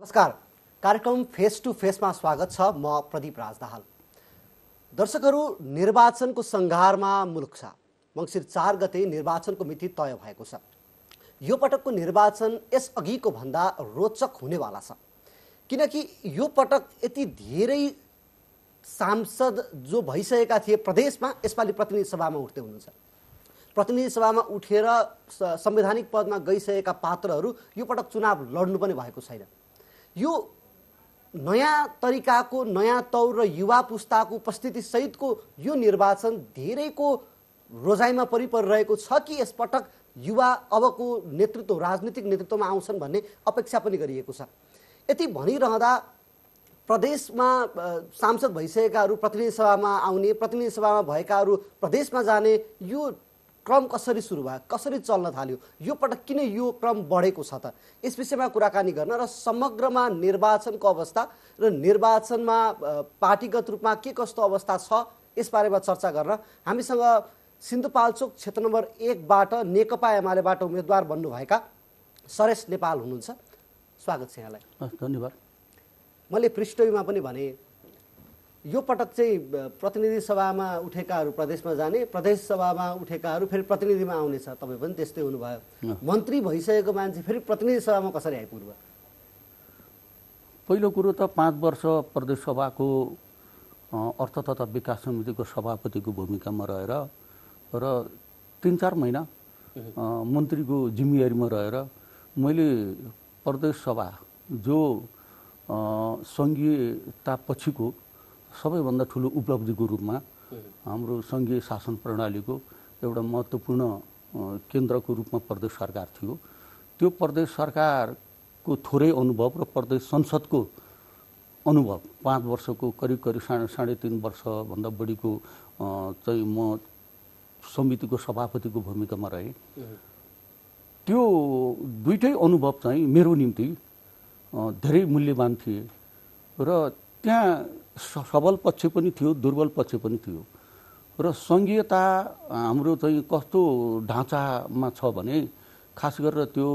नमस्कार कार्यक्रम face to फेसमा स्वागत छ म प्रदीप राज दाहाल दर्शकहरू निर्वाचनको सङ्घारमा मुलुक छ मङ्सिर चार गते निर्वाचनको मिति तय भएको छ यो पटकको निर्वाचन यसअघिको भन्दा रोचक हुनेवाला छ किनकि यो पटक यति धेरै सांसद जो भइसकेका थिए प्रदेशमा यसपालि प्रतिनिधि सभामा उठ्दै हुनुहुन्छ प्रतिनिधि सभामा उठेर संवैधानिक पदमा गइसकेका पात्रहरू यो पटक चुनाव लड्नु पनि भएको छैन यो नयाँ तरिकाको नयाँ तौर र युवा पुस्ताको उपस्थिति सहितको यो निर्वाचन धेरैको रोजाइमा परिपरिरहेको छ कि यसपटक युवा अबको नेतृत्व राजनीतिक नेतृत्वमा आउँछन् भन्ने अपेक्षा पनि गरिएको छ यति भनिरहँदा प्रदेशमा सांसद भइसकेकाहरू प्रतिनिधि सभामा आउने प्रतिनिधि सभामा भएकाहरू प्रदेशमा जाने यो क्रम कसरी सुरु भयो कसरी चल्न थाल्यो यो पटक किन यो क्रम बढेको छ त यस विषयमा कुराकानी गर्न र समग्रमा निर्वाचनको अवस्था र निर्वाचनमा पार्टीगत रूपमा के कस्तो अवस्था छ यसबारेमा चर्चा गर्न हामीसँग सिन्धुपाल्चोक क्षेत्र नम्बर एकबाट नेकपा एमालेबाट उम्मेद्वार बन्नुभएका सरेश नेपाल हुनुहुन्छ स्वागत छ यहाँलाई धन्यवाद मैले पृष्ठभूमिमा पनि भने यो पटक चाहिँ प्रतिनिधि सभामा उठेकाहरू प्रदेशमा जाने प्रदेश सभामा उठेकाहरू फेरि प्रतिनिधिमा आउने छ तपाईँ पनि त्यस्तै हुनुभयो मन्त्री भइसकेको मान्छे फेरि प्रतिनिधि सभामा कसरी आइपुग्नु पहिलो कुरो त पाँच वर्ष प्रदेशसभाको अर्थ तथा विकास समितिको सभापतिको भूमिकामा रहेर र तिन चार महिना मन्त्रीको जिम्मेवारीमा रहेर मैले प्रदेश सभा जो पछिको सबैभन्दा ठुलो उपलब्धिको रूपमा हाम्रो सङ्घीय शासन प्रणालीको एउटा महत्त्वपूर्ण केन्द्रको रूपमा प्रदेश सरकार थियो त्यो प्रदेश सरकारको थोरै अनुभव र प्रदेश संसदको अनुभव पाँच वर्षको करिब करिब साढे साढे तिन वर्षभन्दा बढीको चाहिँ म समितिको सभापतिको भूमिकामा रहेँ त्यो दुइटै अनुभव चाहिँ मेरो निम्ति धेरै मूल्यवान थिए र त्यहाँ सबल पक्ष पनि थियो दुर्बल पक्ष पनि थियो र सङ्घीयता हाम्रो चाहिँ कस्तो ढाँचामा छ भने खास गरेर त्यो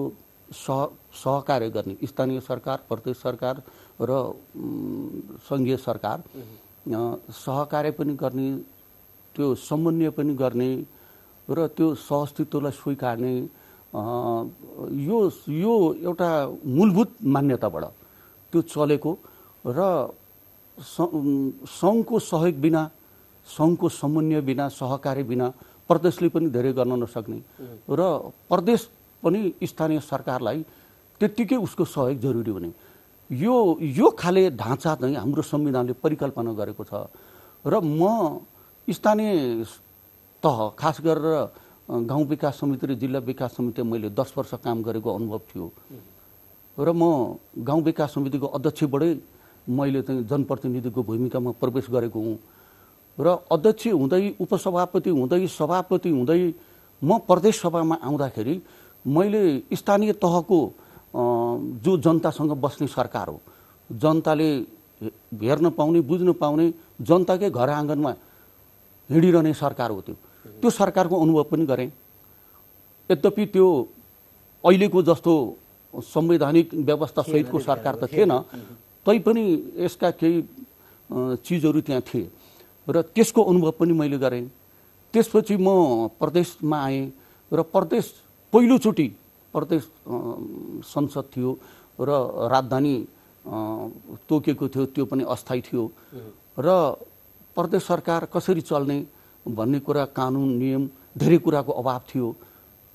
सह सहकार्य गर्ने स्थानीय सरकार प्रदेश सरकार र सङ्घीय सरकार सहकार्य पनि गर्ने त्यो समन्वय पनि गर्ने र त्यो सहस्तित्वलाई स्वीकार्ने यो यो एउटा मूलभूत मान्यताबाट त्यो चलेको र सङ्घको सहयोग बिना सङ्घको समन्वय बिना सहकारी बिना प्रदेशले पनि धेरै गर्न नसक्ने र प्रदेश पनि स्थानीय सरकारलाई त्यत्तिकै उसको सहयोग जरुरी हुने यो यो खाले ढाँचा चाहिँ हाम्रो संविधानले परिकल्पना गरेको छ र म स्थानीय तह खास गरेर गाउँ विकास समिति र जिल्ला विकास समिति मैले दस वर्ष काम गरेको अनुभव थियो र म गाउँ विकास समितिको अध्यक्षबाटै मैले चाहिँ जनप्रतिनिधिको भूमिकामा प्रवेश गरेको हुँ र अध्यक्ष हुँदै उपसभापति हुँदै सभापति हुँदै म प्रदेश सभामा आउँदाखेरि मैले स्थानीय तहको जो जनतासँग बस्ने सरकार हो जनताले हेर्न पाउने बुझ्न पाउने जनताकै घर आँगनमा हिँडिरहने सरकार हो त्यो त्यो सरकारको अनुभव पनि गरेँ यद्यपि त्यो अहिलेको जस्तो संवैधानिक व्यवस्थासहितको सरकार त थिएन तैपनि यसका केही चिजहरू त्यहाँ थिए र त्यसको अनुभव पनि मैले गरेँ त्यसपछि म प्रदेशमा आएँ र प्रदेश पहिलोचोटि प्रदेश संसद थियो र राजधानी तोकेको थियो त्यो पनि अस्थायी थियो र प्रदेश सरकार कसरी चल्ने भन्ने कुरा कानुन नियम धेरै कुराको अभाव थियो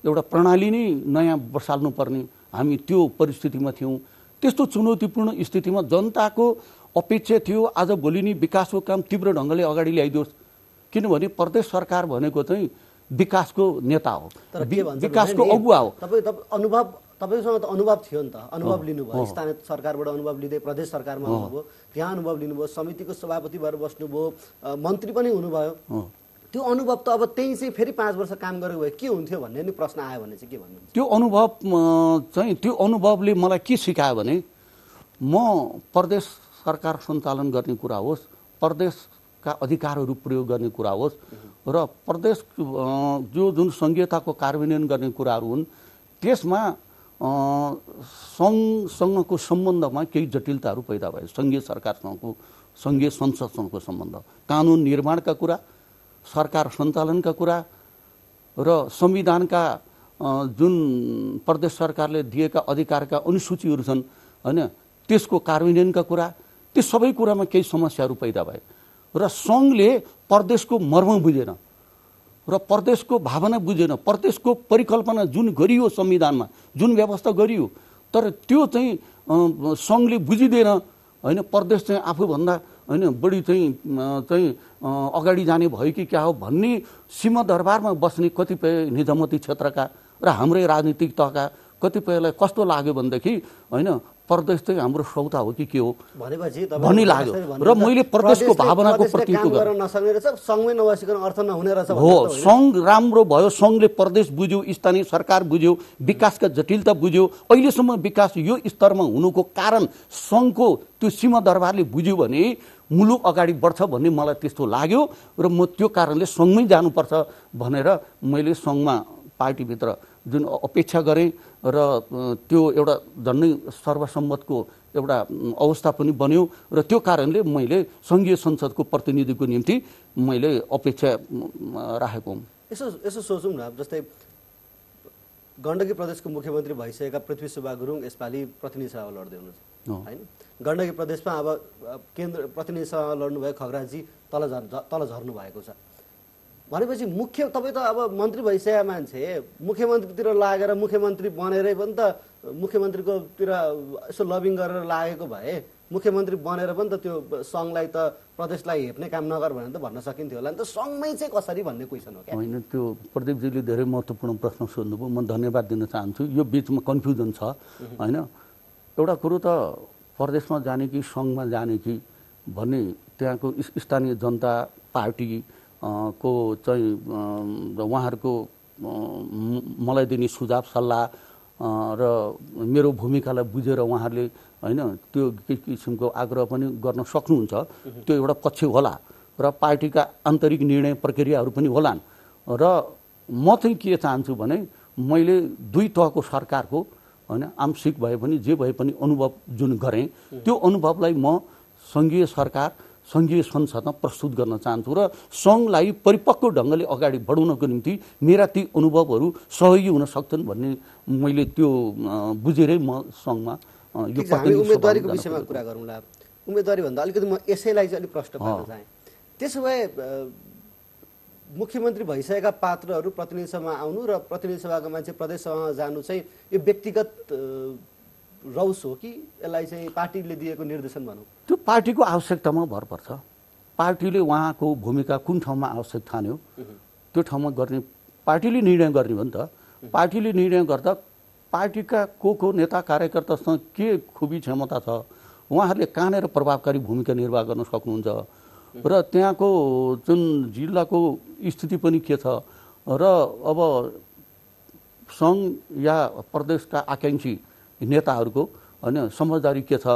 एउटा प्रणाली नै नयाँ बसाल्नुपर्ने हामी त्यो परिस्थितिमा थियौँ त्यस्तो चुनौतीपूर्ण स्थितिमा जनताको अपेक्षा थियो आज भोलि नै विकासको काम तीव्र ढङ्गले अगाडि ल्याइदियोस् किनभने प्रदेश सरकार भनेको चाहिँ विकासको नेता हो विकासको अगुवा हो अनुभव तपाईँसँग त अनुभव थियो नि त अनुभव लिनुभयो स्थानीय सरकारबाट अनुभव लिँदै प्रदेश सरकारमा हुनुभयो त्यहाँ अनुभव लिनुभयो समितिको सभापति भएर बस्नुभयो मन्त्री पनि हुनुभयो त्यो अनुभव त अब त्यही चाहिँ फेरि पाँच वर्ष काम गरेको भए के हुन्थ्यो भन्ने नि प्रश्न आयो भने चाहिँ के भन्नु त्यो अनुभव चाहिँ त्यो अनुभवले मलाई के सिकायो भने म प्रदेश सरकार सञ्चालन गर्ने कुरा होस् प्रदेशका अधिकारहरू प्रयोग गर्ने कुरा होस् र प्रदेश जो जुन सङ्घीयताको कार्यान्वयन गर्ने कुराहरू हुन् त्यसमा सङ्घसँगको सम्बन्धमा केही जटिलताहरू पैदा भयो सङ्घीय सरकारसँगको सङ्घीय संसदसँगको सम्बन्ध कानुन निर्माणका कुरा सरकार सञ्चालनका कुरा र संविधानका जुन प्रदेश सरकारले दिएका अधिकारका अनुसूचीहरू छन् होइन त्यसको कार्यान्वयनका कुरा त्यो सबै कुरामा केही समस्याहरू पैदा भए र सङ्घले प्रदेशको मर्म बुझेन र प्रदेशको भावना बुझेन प्रदेशको परिकल्पना जुन गरियो संविधानमा जुन व्यवस्था गरियो तर त्यो चाहिँ सङ्घले बुझिँदैन होइन प्रदेश चाहिँ आफूभन्दा होइन बढी चाहिँ चाहिँ अगाडि जाने भयो कि क्या हो भन्ने सीमा दरबारमा बस्ने कतिपय निजामती क्षेत्रका र हाम्रै राजनीतिक तहका कतिपयलाई कस्तो लाग्यो भनेदेखि होइन प्रदेश चाहिँ हाम्रो श्रौता हो कि के हो भनेपछि भन्ने लाग्यो र मैले प्रदेशको भावनाको प्रतीक प्रतिको हो सङ्घ राम्रो भयो सङ्घले प्रदेश बुझ्यो स्थानीय सरकार बुझ्यो विकासका जटिलता बुझ्यो अहिलेसम्म विकास यो स्तरमा हुनुको कारण सङ्घको त्यो सीमा दरबारले बुझ्यो भने मुलुक अगाडि बढ्छ भन्ने मलाई त्यस्तो लाग्यो र म त्यो कारणले सङ्घमै जानुपर्छ भनेर मैले सङ्घमा पार्टीभित्र जुन अपेक्षा गरेँ र त्यो एउटा झन्नै सर्वसम्मतको एउटा अवस्था पनि बन्यो र त्यो कारणले मैले सङ्घीय संसदको प्रतिनिधिको निम्ति मैले अपेक्षा राखेको हुँ यसो यसो सोचौँ न जस्तै गण्डकी प्रदेशको मुख्यमन्त्री भइसकेका पृथ्वी सुब्बा गुरुङ यसपालि प्रतिनिधि सभा लड्दै हुनुहुन्छ होइन गण्डकी प्रदेशमा अब केन्द्र प्रतिनिधिसँग लड्नुभयो खगराजी तल झर् तल झर्नु भएको छ भनेपछि मुख्य तपाईँ त अब मन्त्री भइसकेका मान्छे मुख्यमन्त्रीतिर लागेर मुख्यमन्त्री बनेरै पनि त मुख्यमन्त्रीकोतिर यसो लभिङ गरेर लागेको भए मुख्यमन्त्री बनेर पनि त त्यो सङ्घलाई त प्रदेशलाई हेप्ने काम नगर भनेर त भन्न सकिन्थ्यो होला नि त सङ्घमै चाहिँ कसरी भन्ने क्वेसन हो होइन त्यो प्रदीपजीले धेरै महत्त्वपूर्ण प्रश्न सोध्नुभयो म धन्यवाद दिन चाहन्छु यो बिचमा कन्फ्युजन छ होइन एउटा कुरो त परदेशमा जाने कि सङ्घमा जाने कि भन्ने त्यहाँको स्थानीय जनता पार्टी को चाहिँ उहाँहरूको मलाई दिने सुझाव सल्लाह र मेरो भूमिकालाई बुझेर उहाँहरूले होइन त्यो किसिमको आग्रह पनि गर्न सक्नुहुन्छ त्यो एउटा पक्ष होला र पार्टीका आन्तरिक निर्णय प्रक्रियाहरू पनि होलान् र म चाहिँ के चाहन्छु भने मैले दुई तहको सरकारको होइन आंशिक भए पनि जे भए पनि अनुभव जुन गरेँ त्यो अनुभवलाई म सङ्घीय सरकार सङ्घीय संसदमा प्रस्तुत गर्न चाहन्छु र सङ्घलाई परिपक्व ढङ्गले अगाडि बढाउनको निम्ति मेरा ती अनुभवहरू सहयोगी हुन सक्छन् भन्ने मैले त्यो बुझेरै म सङ्घमा यो उम्मेदवारीको विषयमा कुरा गरौँला उम्मेदवारी भन्दा अलिकति म यसैलाई चाहिँ अलिक प्रश्न पार्न त्यसो भए मुख्यमन्त्री भइसकेका पात्रहरू प्रतिनिधि सभामा आउनु र प्रतिनिधि सभाको मान्छे प्रदेश सभामा जानु चाहिँ यो व्यक्तिगत रौस हो कि यसलाई चाहिँ पार्टीले दिएको निर्देशन भनौँ त्यो पार्टीको आवश्यकतामा भर पर्छ पार्टीले उहाँको भूमिका कुन ठाउँमा आवश्यक ठान्यो त्यो ठाउँमा गर्ने पार्टीले निर्णय गर्ने हो नि त पार्टीले निर्णय गर्दा पार्टीका को को नेता कार्यकर्तासँग के खुबी क्षमता छ उहाँहरूले कहाँनिर प्रभावकारी भूमिका निर्वाह गर्न सक्नुहुन्छ र त्यहाँको जुन जिल्लाको स्थिति पनि के छ र अब सङ्घ या प्रदेशका आकाङ्क्षी नेताहरूको होइन समझदारी के छ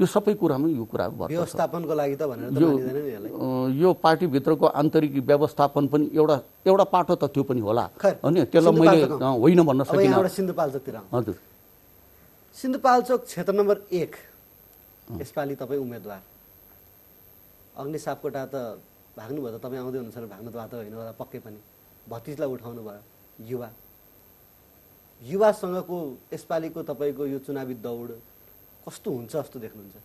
यो सबै कुरामा यो कुरा भयो व्यवस्थापनको लागि त भनेर यो यो पार्टीभित्रको आन्तरिक व्यवस्थापन पनि एउटा एउटा पाटो त त्यो पनि होला होइन त्यसलाई मैले होइन भन्न सकिनँ सिन्धुपाल्चोकतिर हजुर सिन्धुपाल्चोक क्षेत्र नम्बर एक यसपालि तपाईँ उम्मेदवार अग्नि सापकोटा त भाग्नुभयो त तपाईँ आउँदै हुनुहुन्छ भने भाग्नु त भएको होइन होला पक्कै पनि भतिजलाई उठाउनु भयो युवा युवासँगको यसपालिको तपाईँको यो चुनावी दौड कस्तो हुन्छ जस्तो देख्नुहुन्छ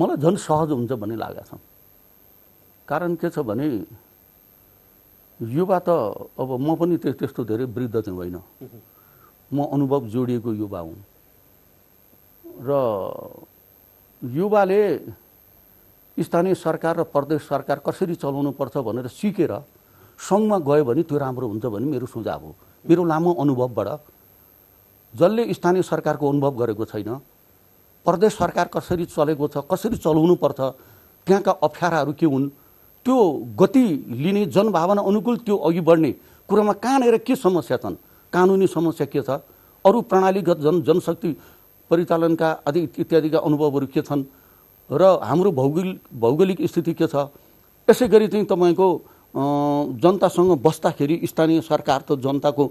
मलाई झन् सहज हुन्छ भन्ने लागेको छ कारण के छ भने युवा त अब म पनि त्यस्तो धेरै वृद्ध चाहिँ होइन म अनुभव जोडिएको युवा हुँ र युवाले स्थानीय सरकार र प्रदेश सरकार कसरी चलाउनु पर्छ भनेर सिकेर सङ्घमा गयो भने त्यो राम्रो हुन्छ भन्ने मेरो सुझाव हो मेरो लामो अनुभवबाट जसले स्थानीय सरकारको अनुभव गरेको छैन प्रदेश सरकार कसरी चलेको छ कसरी चलाउनु पर्छ त्यहाँका अप्ठ्याराहरू के हुन् त्यो गति लिने जनभावना अनुकूल त्यो अघि बढ्ने कुरामा कहाँनिर के समस्या छन् कानुनी समस्या के छ अरू प्रणालीगत जन जनशक्ति परिचालनका आदि इत्यादिका अनुभवहरू के छन् र हाम्रो भौगोलिक भौगोलिक स्थिति के छ यसै गरी चाहिँ तपाईँको जनतासँग बस्दाखेरि स्थानीय सरकार त जनताको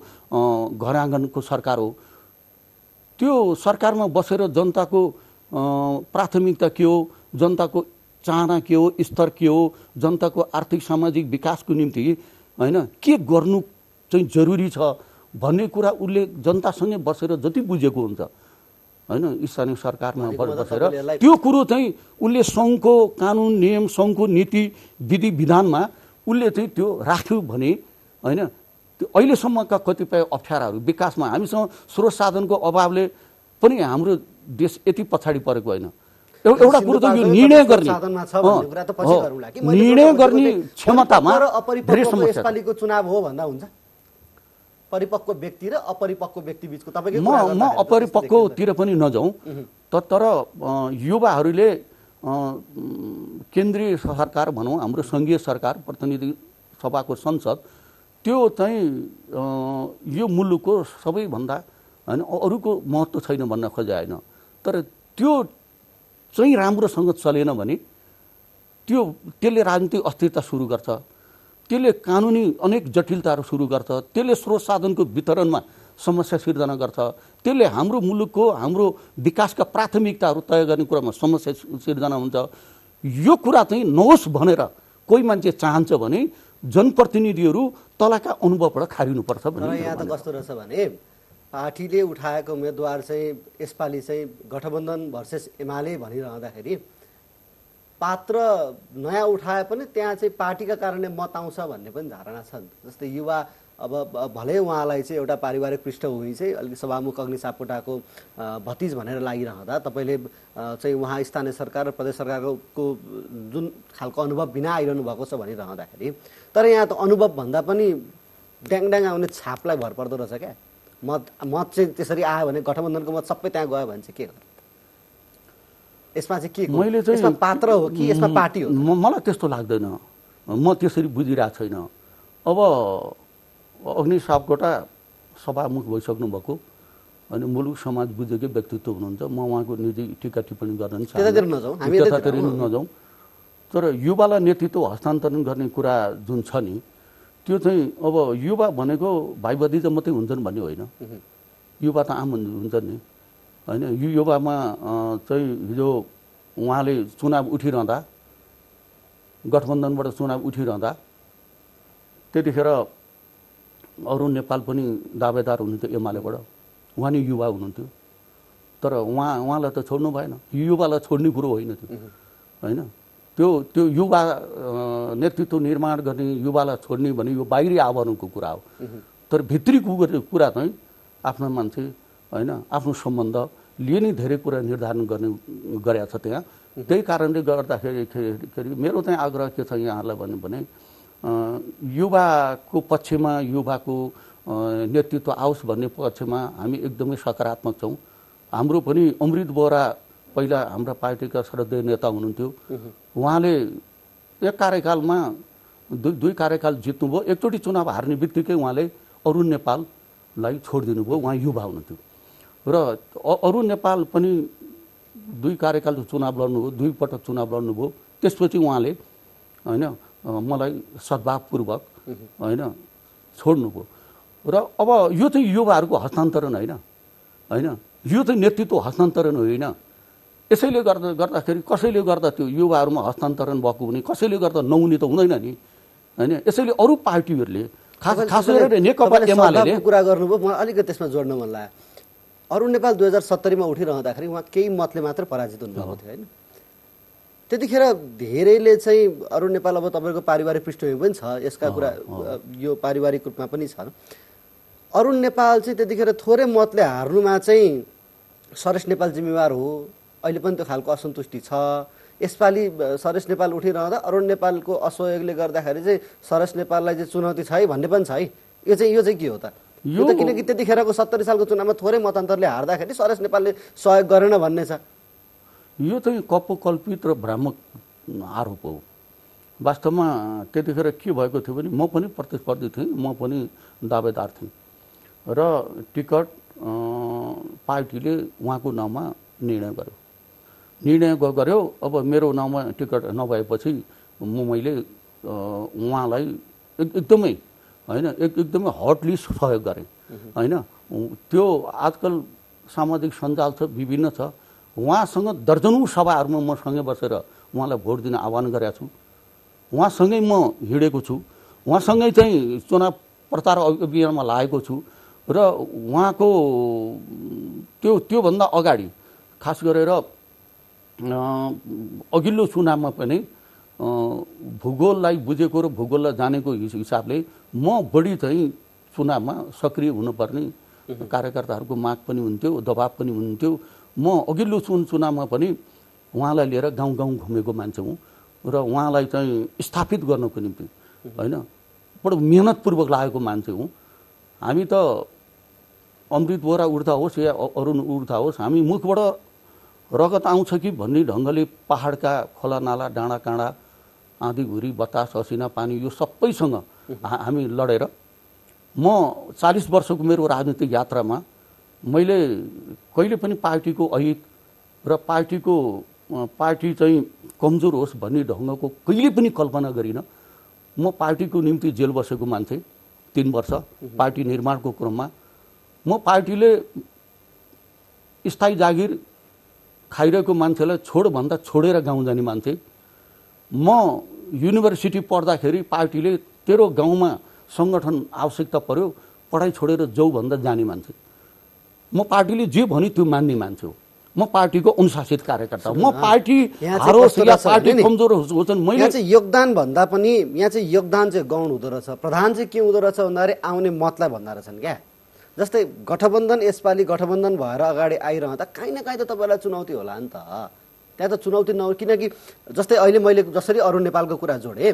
घर आँगनको सरकार हो त्यो सरकारमा बसेर जनताको प्राथमिकता के हो जनताको चाहना के हो स्तर के हो जनताको आर्थिक सामाजिक विकासको निम्ति होइन के गर्नु चाहिँ जरुरी छ भन्ने कुरा उसले जनतासँगै बसेर जति बुझेको हुन्छ होइन स्थानीय सरकारमा बसेर त्यो कुरो चाहिँ उसले सङ्घको कानुन नियम सङ्घको नीति विधि विधानमा उसले चाहिँ त्यो राख्यो भने होइन त्यो अहिलेसम्मका कतिपय अप्ठ्याराहरू विकासमा हामीसँग स्रोत साधनको अभावले पनि हाम्रो देश यति पछाडि परेको होइन एउटा कुरो त यो निर्णय गर्ने निर्णय गर्ने क्षमतामा चुनाव हो भन्दा हुन्छ परिपक्व व्यक्ति र अपरिपक्व व्यक्ति बिचको तपाईँको म म अपरिपक्वतिर पनि नजाउँ त तर युवाहरूले केन्द्रीय सरकार भनौँ हाम्रो सङ्घीय सरकार प्रतिनिधि सभाको संसद त्यो चाहिँ यो मुलुकको सबैभन्दा होइन अरूको महत्त्व छैन भन्न खोजे होइन तर त्यो चाहिँ राम्रोसँग चलेन भने त्यो त्यसले राजनीतिक अस्थिरता सुरु गर्छ त्यसले कानुनी अनेक जटिलताहरू सुरु गर्छ त्यसले स्रोत साधनको वितरणमा समस्या सिर्जना गर्छ त्यसले हाम्रो मुलुकको हाम्रो विकासका प्राथमिकताहरू तय गर्ने कुरामा समस्या सिर्जना हुन्छ यो कुरा चाहिँ नहोस् भनेर कोही मान्छे चाहन्छ भने जनप्रतिनिधिहरू तलका अनुभवबाट खारिनुपर्छ यहाँ त कस्तो रहेछ भने पार्टीले उठाएको उम्मेदवार चाहिँ यसपालि चाहिँ गठबन्धन भर्सेस एमाले भनिरहँदाखेरि पात्र नयाँ उठाए पनि त्यहाँ चाहिँ पार्टीका कारणले मत आउँछ भन्ने पनि धारणा छन् जस्तै युवा अब भलै उहाँलाई चाहिँ एउटा पारिवारिक पृष्ठभूमि चाहिँ अलिक सभामुख अग्नि सापकोटाको भतिज भनेर लागिरहँदा तपाईँले चाहिँ उहाँ स्थानीय सरकार र प्रदेश सरकारको जुन खालको अनुभव बिना आइरहनु भएको छ भनिरहँदाखेरि तर यहाँ त अनुभव भन्दा पनि ड्याङ ड्याङ आउने छापलाई भर पर्दो रहेछ क्या मत मत चाहिँ त्यसरी आयो भने गठबन्धनको मत सबै त्यहाँ गयो भने चाहिँ के गर्नु यसमा चाहिँ के मैले चाहिँ पात्र हो कि यसमा पार्टी हो मलाई त्यस्तो लाग्दैन म त्यसरी बुझिरहेको छैन अब अग्नि सापकोटा सभामुख भइसक्नु भएको अनि मुलुक समाज बुझेकै व्यक्तित्व हुनुहुन्छ म उहाँको निजी टिका टिप्पणी गर्न त्यतातिर नजाउँ तर युवालाई नेतृत्व हस्तान्तरण गर्ने कुरा जुन छ नि त्यो चाहिँ अब युवा भनेको भाइबदी त मात्रै हुन्छन् भन्ने होइन युवा त आम हुन्छ नि होइन यो युवामा चाहिँ हिजो उहाँले चुनाव उठिरहँदा गठबन्धनबाट चुनाव उठिरहँदा त्यतिखेर अरू नेपाल पनि दावेदार हुनुहुन्थ्यो एमालेबाट उहाँ नै युवा हुनुहुन्थ्यो तर उहाँ उहाँलाई त छोड्नु भएन युवालाई छोड्ने कुरो होइन त्यो होइन त्यो त्यो युवा नेतृत्व निर्माण गर्ने युवालाई छोड्ने भने यो बाहिरी आवरणको कुरा हो तर भित्री कुरा चाहिँ आफ्नो मान्छे होइन आफ्नो सम्बन्ध लिए नै धेरै कुरा निर्धारण गर्ने गरेका छ त्यहाँ त्यही कारणले गर्दाखेरि खेरि मेरो चाहिँ आग्रह के छ यहाँहरूलाई भन्यो भने युवाको पक्षमा युवाको नेतृत्व आओस् भन्ने पक्षमा हामी एकदमै सकारात्मक छौँ हाम्रो पनि अमृत बोरा पहिला हाम्रा पार्टीका श्रद्धेय नेता हुनुहुन्थ्यो उहाँले एक कार्यकालमा दुई दुई कार्यकाल जित्नुभयो एकचोटि चुनाव हार्ने बित्तिकै उहाँले अरुण नेपाललाई छोडिदिनु भयो उहाँ युवा हुनुहुन्थ्यो र अरू नेपाल पनि दुई कार्यकाल चुनाव लड्नुभयो पटक चुनाव लड्नुभयो त्यसपछि उहाँले होइन मलाई सद्भावपूर्वक होइन छोड्नुभयो र अब यो चाहिँ युवाहरूको हस्तान्तरण होइन होइन यो चाहिँ नेतृत्व हस्तान्तरण होइन यसैले गर्दा गर्दाखेरि कसैले गर्दा त्यो युवाहरूमा हस्तान्तरण भएको हुने कसैले गर्दा नहुने त हुँदैन नि होइन यसैले अरू पार्टीहरूले खास खास गरेर नेकपा एमाले कुरा गर्नुभयो म अलिकति त्यसमा जोड्न मन लाग्यो अरुण नेपाल दुई हजार सत्तरीमा उठिरहँदाखेरि उहाँ केही मतले मात्र पराजित हुनुभएको थियो होइन त्यतिखेर धेरैले चाहिँ अरुण नेपाल अब तपाईँको पारिवारिक पृष्ठभूमि पनि छ यसका कुरा यो पारिवारिक रूपमा पनि छ अरुण नेपाल चाहिँ त्यतिखेर थोरै मतले हार्नुमा चाहिँ सरेश नेपाल जिम्मेवार हो अहिले पनि त्यो खालको असन्तुष्टि छ यसपालि सरेश नेपाल उठिरहँदा अरुण नेपालको असहयोगले गर्दाखेरि चाहिँ सरेश नेपाललाई चाहिँ चुनौती छ है भन्ने पनि छ है यो चाहिँ यो चाहिँ के हो त यो त किनकि त्यतिखेरको सत्तरी सालको चुनावमा थोरै मतान्तरले हार्दाखेरि सरेस नेपालले सहयोग गरेन भन्ने छ यो चाहिँ कपकल्पित र भ्रामक आरोप हो वास्तवमा त्यतिखेर के भएको थियो भने म पनि प्रतिस्पर्धी थिएँ म पनि दावेदार थिएँ र टिकट पार्टीले उहाँको नाउँमा निर्णय गर्यो निर्णय गर्यो अब मेरो नाउँमा टिकट नभएपछि म मैले उहाँलाई एकदमै होइन एक एकदमै हटली सहयोग गरेँ होइन त्यो आजकल सामाजिक सञ्जाल छ विभिन्न छ उहाँसँग दर्जनौँ सभाहरूमा म सँगै बसेर उहाँलाई भोट दिन आह्वान गरेका छु उहाँसँगै म हिँडेको छु उहाँसँगै चाहिँ चुनाव प्रचार अभियानमा लागेको छु र उहाँको त्यो त्योभन्दा अगाडि खास गरेर अघिल्लो चुनावमा पनि भूगोललाई बुझेको र भूगोललाई जानेको हिसाबले म बढी चाहिँ चुनावमा सक्रिय हुनुपर्ने कार्यकर्ताहरूको माग पनि हुन्थ्यो दबाब पनि हुन्थ्यो म अघिल्लो चुन चुनावमा पनि उहाँलाई लिएर गाउँ गाउँ घुमेको मान्छे हुँ र उहाँलाई चाहिँ स्थापित गर्नको निम्ति होइन बडो मेहनतपूर्वक लागेको मान्छे हुँ हामी त अमृत बोरा उड्दा होस् या अरुण उड्दा होस् हामी मुखबाट रगत आउँछ कि भन्ने ढङ्गले पाहाडका खोला नाला डाँडा काँडा आँधीघुरी बतास असिना पानी यो सबैसँग हामी लडेर म चालिस वर्षको मेरो राजनीतिक यात्रामा मैले कहिले पनि पार्टीको अहित र पार्टीको पार्टी चाहिँ कमजोर होस् भन्ने ढङ्गको कहिले पनि कल्पना गरिनँ म पार्टीको निम्ति जेल बसेको मान्छे तिन वर्ष पार्टी निर्माणको क्रममा म पार्टीले स्थायी जागिर खाइरहेको मान्छेलाई छोड भन्दा छोडेर गाउँ जाने मान्छे म युनिभर्सिटी पढ्दाखेरि पार्टीले तेरो गाउँमा सङ्गठन आवश्यकता पर्यो पढाइ छोडेर जाऊ भन्दा जाने मान्छे म पार्टीले जे भन्यो त्यो मान्ने मान्छे हो म पार्टीको अनुशासित कार्यकर्ता म पार्टी पार्टी कमजोर मैले चाहिँ योगदान भन्दा पनि यहाँ चाहिँ योगदान चाहिँ गौण हुँदो रहेछ प्रधान चाहिँ के हुँदो रहेछ भन्दाखेरि आउने मतलाई भन्दा रहेछन् क्या जस्तै गठबन्धन यसपालि गठबन्धन भएर अगाडि आइरहँदा काहीँ न काहीँ त तपाईँलाई चुनौती होला नि त त्यहाँ त चुनौती नहो किनकि जस्तै अहिले मैले जसरी अरू नेपालको कुरा जोडेँ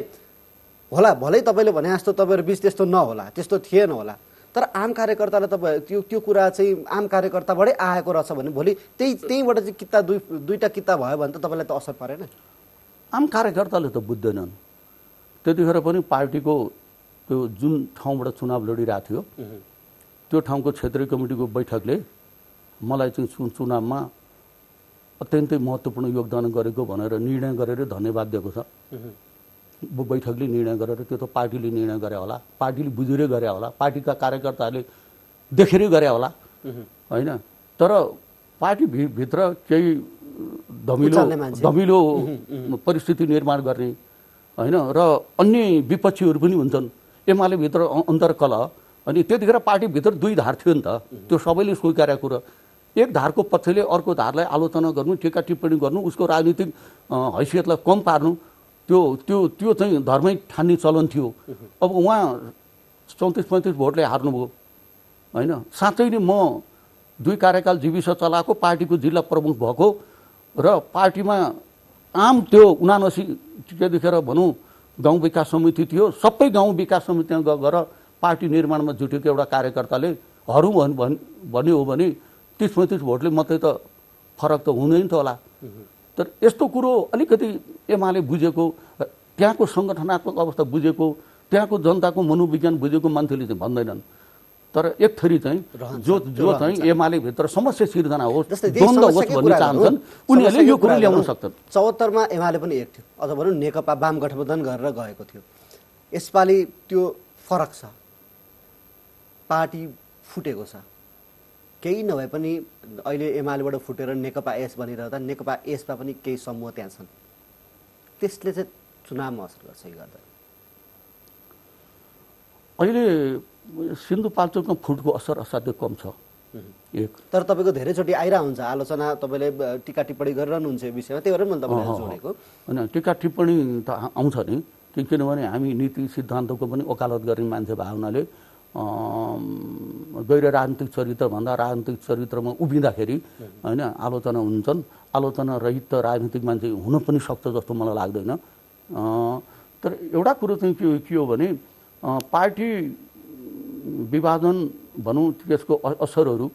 होला भलै तपाईँले भने जस्तो तपाईँहरू बिच त्यस्तो नहोला त्यस्तो थिएन होला तर आम कार्यकर्तालाई तपाईँ त्यो त्यो कुरा चाहिँ आम कार्यकर्ताबाटै आएको रहेछ भने भोलि त्यही त्यहीँबाट चाहिँ किता दुई दुईवटा किता भयो भने त तपाईँलाई त असर परेन आम कार्यकर्ताले त बुझ्दैनन् त्यतिखेर पनि पार्टीको त्यो जुन ठाउँबाट चुनाव लडिरहेको थियो त्यो ठाउँको क्षेत्रीय कमिटीको बैठकले मलाई चाहिँ चुनावमा अत्यन्तै महत्त्वपूर्ण योगदान गरेको भनेर निर्णय गरेर धन्यवाद दिएको छ बैठकले निर्णय गरेर त्यो त पार्टीले निर्णय गरे होला पार्टीले बुझेरै गरे होला पार्टीका कार्यकर्ताहरूले देखेरै गरे होला होइन तर पार्टी भित्र केही धमिलो धमिलो परिस्थिति निर्माण गर्ने होइन र अन्य विपक्षीहरू पनि हुन्छन् एमाले भित्र अन्तर्कला अनि त्यतिखेर पार्टीभित्र दुई धार थियो नि त त्यो सबैले स्वीकार्य कुरो एक धारको पक्षले अर्को धारलाई आलोचना गर्नु ठेका टिप्पणी गर्नु उसको राजनीतिक हैसियतलाई कम पार्नु त्यो त्यो त्यो चाहिँ धर्मै ठान्ने चलन थियो अब उहाँ चौतिस पैँतिस भोटले हार्नुभयो होइन साँच्चै नै म दुई कार्यकाल जीविस चलाएको पार्टीको जिल्ला प्रमुख भएको र पार्टीमा आम त्यो उनासी त्यतिखेर भनौँ गाउँ विकास समिति थियो सबै गाउँ विकास समितिमा गएर पार्टी निर्माणमा जुटेको एउटा कार्यकर्ताले हरौँ भन् भन्यो हो भने तिस पैँतिस भोटले मात्रै त फरक त हुँदैन त होला तर यस्तो कुरो अलिकति एमाले बुझेको त्यहाँको सङ्गठनात्मक अवस्था बुझेको त्यहाँको जनताको मनोविज्ञान बुझेको मान्छेले चाहिँ भन्दैनन् तर एक थरी चाहिँ जो जो चाहिँ एमाले भित्र समस्या सिर्जना होस् द्वन्द्व होस् भन्ने चाहन्छन् उनीहरूले यो कुरो ल्याउन सक्छन् चौहत्तरमा एमाले पनि एक थियो अझ भनौँ नेकपा वाम गठबन्धन गरेर गएको थियो यसपालि त्यो फरक छ पार्टी फुटेको छ केही नभए पनि अहिले एमालेबाट फुटेर नेकपा एस बनिरहँदा नेकपा एसमा पनि केही समूह त्यहाँ छन् त्यसले चाहिँ चुनावमा असर गर्छ यो गर्दा अहिले सिन्धुपाल्चोकमा फुटको असर असाध्य कम छ एक तर तपाईँको धेरैचोटि हुन्छ आलोचना तपाईँले टिका टिप्पणी गरिरहनुहुन्छ यो विषयमा त्यही भएर मैले तपाईँलाई जोडेको होइन टिका टिप्पणी त आउँछ नि किनभने हामी नीति सिद्धान्तको पनि वकालत गर्ने मान्छे भएको हुनाले गैर राजनीतिक चरित्रभन्दा राजनीतिक चरित्रमा उभिँदाखेरि होइन आलोचना हुन्छन् आलोचना रहित राजनीतिक मान्छे हुन पनि सक्छ जस्तो मलाई लाग्दैन तर एउटा कुरो चाहिँ के के हो भने पार्टी विभाजन भनौँ त्यसको असरहरू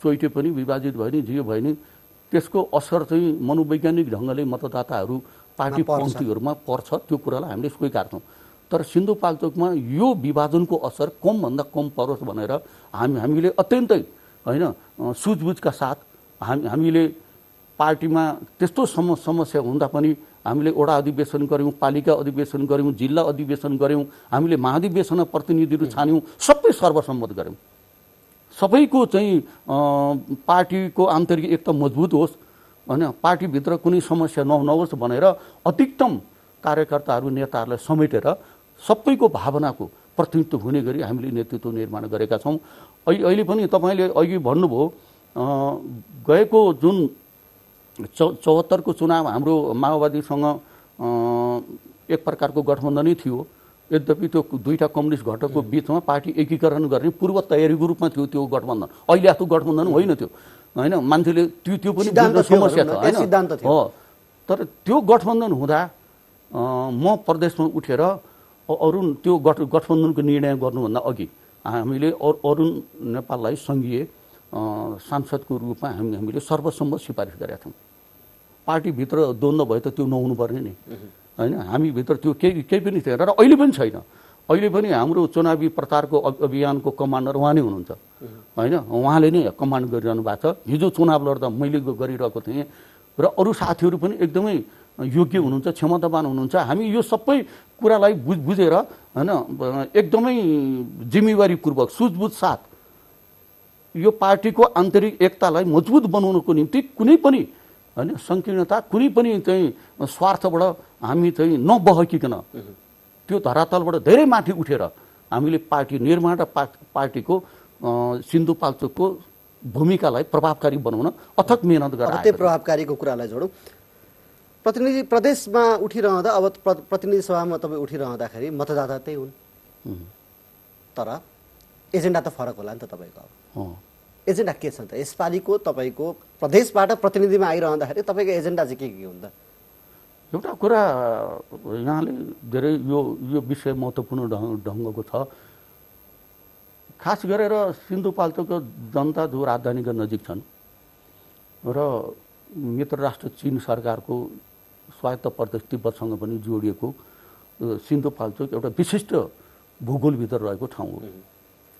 चोइटे पनि विभाजित भयो नि जे भयो नि त्यसको असर चाहिँ मनोवैज्ञानिक ढङ्गले मतदाताहरू पार्टी पङ्क्तिहरूमा पर्छ त्यो कुरालाई हामीले स्वीकार्छौँ तर सिन्धुपाल्चोकमा यो विभाजनको असर कमभन्दा कम परोस् भनेर हामी हामीले अत्यन्तै होइन सुझबुझका साथ हामी हामीले पार्टीमा त्यस्तो सम समस्या हुँदा पनि हामीले वडा अधिवेशन गऱ्यौँ पालिका अधिवेशन गऱ्यौँ जिल्ला अधिवेशन गऱ्यौँ हामीले महाधिवेशनमा प्रतिनिधिहरू छान्यौँ सबै सर्वसम्मत गऱ्यौँ सबैको चाहिँ पार्टीको आन्तरिक एकता मजबुत होस् होइन पार्टीभित्र कुनै समस्या नहुनुहोस् भनेर अधिकतम कार्यकर्ताहरू नेताहरूलाई समेटेर सबैको भावनाको प्रतिनिधित्व हुने गरी हामीले नेतृत्व निर्माण गरेका छौँ अहिले पनि तपाईँले अघि भन्नुभयो गएको जुन चौ चौहत्तरको चुनाव हाम्रो माओवादीसँग एक प्रकारको गठबन्धनै थियो यद्यपि त्यो दुईवटा कम्युनिस्ट घटकको बिचमा पार्टी एकीकरण गर्ने पूर्व तयारीको रूपमा थियो त्यो गठबन्धन अहिले आफ्नो गठबन्धन होइन त्यो होइन मान्छेले त्यो त्यो पनि समस्या छ हो तर त्यो गठबन्धन हुँदा म प्रदेशमा उठेर अरुण त्यो गठ गठबन्धनको निर्णय गर्नुभन्दा अघि हामीले अरुण नेपाललाई सङ्घीय सांसदको रूपमा हामी हामीले सर्वसम्मत सिफारिस गरेका थियौँ पार्टीभित्र द्वन्द्व भए त त्यो नहुनुपर्ने नि होइन हामीभित्र त्यो केही केही पनि थिएन र अहिले पनि छैन अहिले पनि हाम्रो चुनावी प्रचारको अभियानको कमान्डर उहाँ नै हुनुहुन्छ होइन उहाँले नै कमान्ड गरिरहनु भएको छ हिजो चुनाव लड्दा मैले गरिरहेको थिएँ र अरू साथीहरू पनि एकदमै योग्य हुनुहुन्छ क्षमतावान हुनुहुन्छ हामी यो सबै कुरालाई बुझ बुझेर होइन एकदमै जिम्मेवारीपूर्वक सुझबुझ साथ यो पार्टीको आन्तरिक एकतालाई मजबुत बनाउनको निम्ति कुनै पनि होइन सङ्कीर्णता कुनै पनि चाहिँ स्वार्थबाट हामी चाहिँ नबहकिकन त्यो धरातलबाट धेरै माथि उठेर हामीले पार्टी निर्माण र पार्टीको सिन्धुपाल्चोकको भूमिकालाई प्रभावकारी बनाउन अथक मिहिनेत गरेर प्रभावकारीको कुरालाई जोडौँ प्रतिनिधि प्रदेशमा उठिरहँदा अब प्रतिनिधि सभामा तपाईँ उठिरहँदाखेरि मतदाता त्यही हुन् तर एजेन्डा त फरक होला नि त तपाईँको अब एजेन्डा के छ त यसपालिको तपाईँको प्रदेशबाट प्रतिनिधिमा आइरहँदाखेरि तपाईँको एजेन्डा चाहिँ के के हुन्छ एउटा कुरा यहाँले धेरै यो यो विषय महत्त्वपूर्ण ढङ ढङ्गको छ खास गरेर सिन्धुपाल्चोको जनता जो राजधानीका नजिक छन् र मित्र राष्ट्र चिन सरकारको स्वायत्त प्रदेश तिब्बतसँग पनि जोडिएको सिन्धुपाल्चोक एउटा विशिष्ट भूगोलभित्र रहेको ठाउँ हो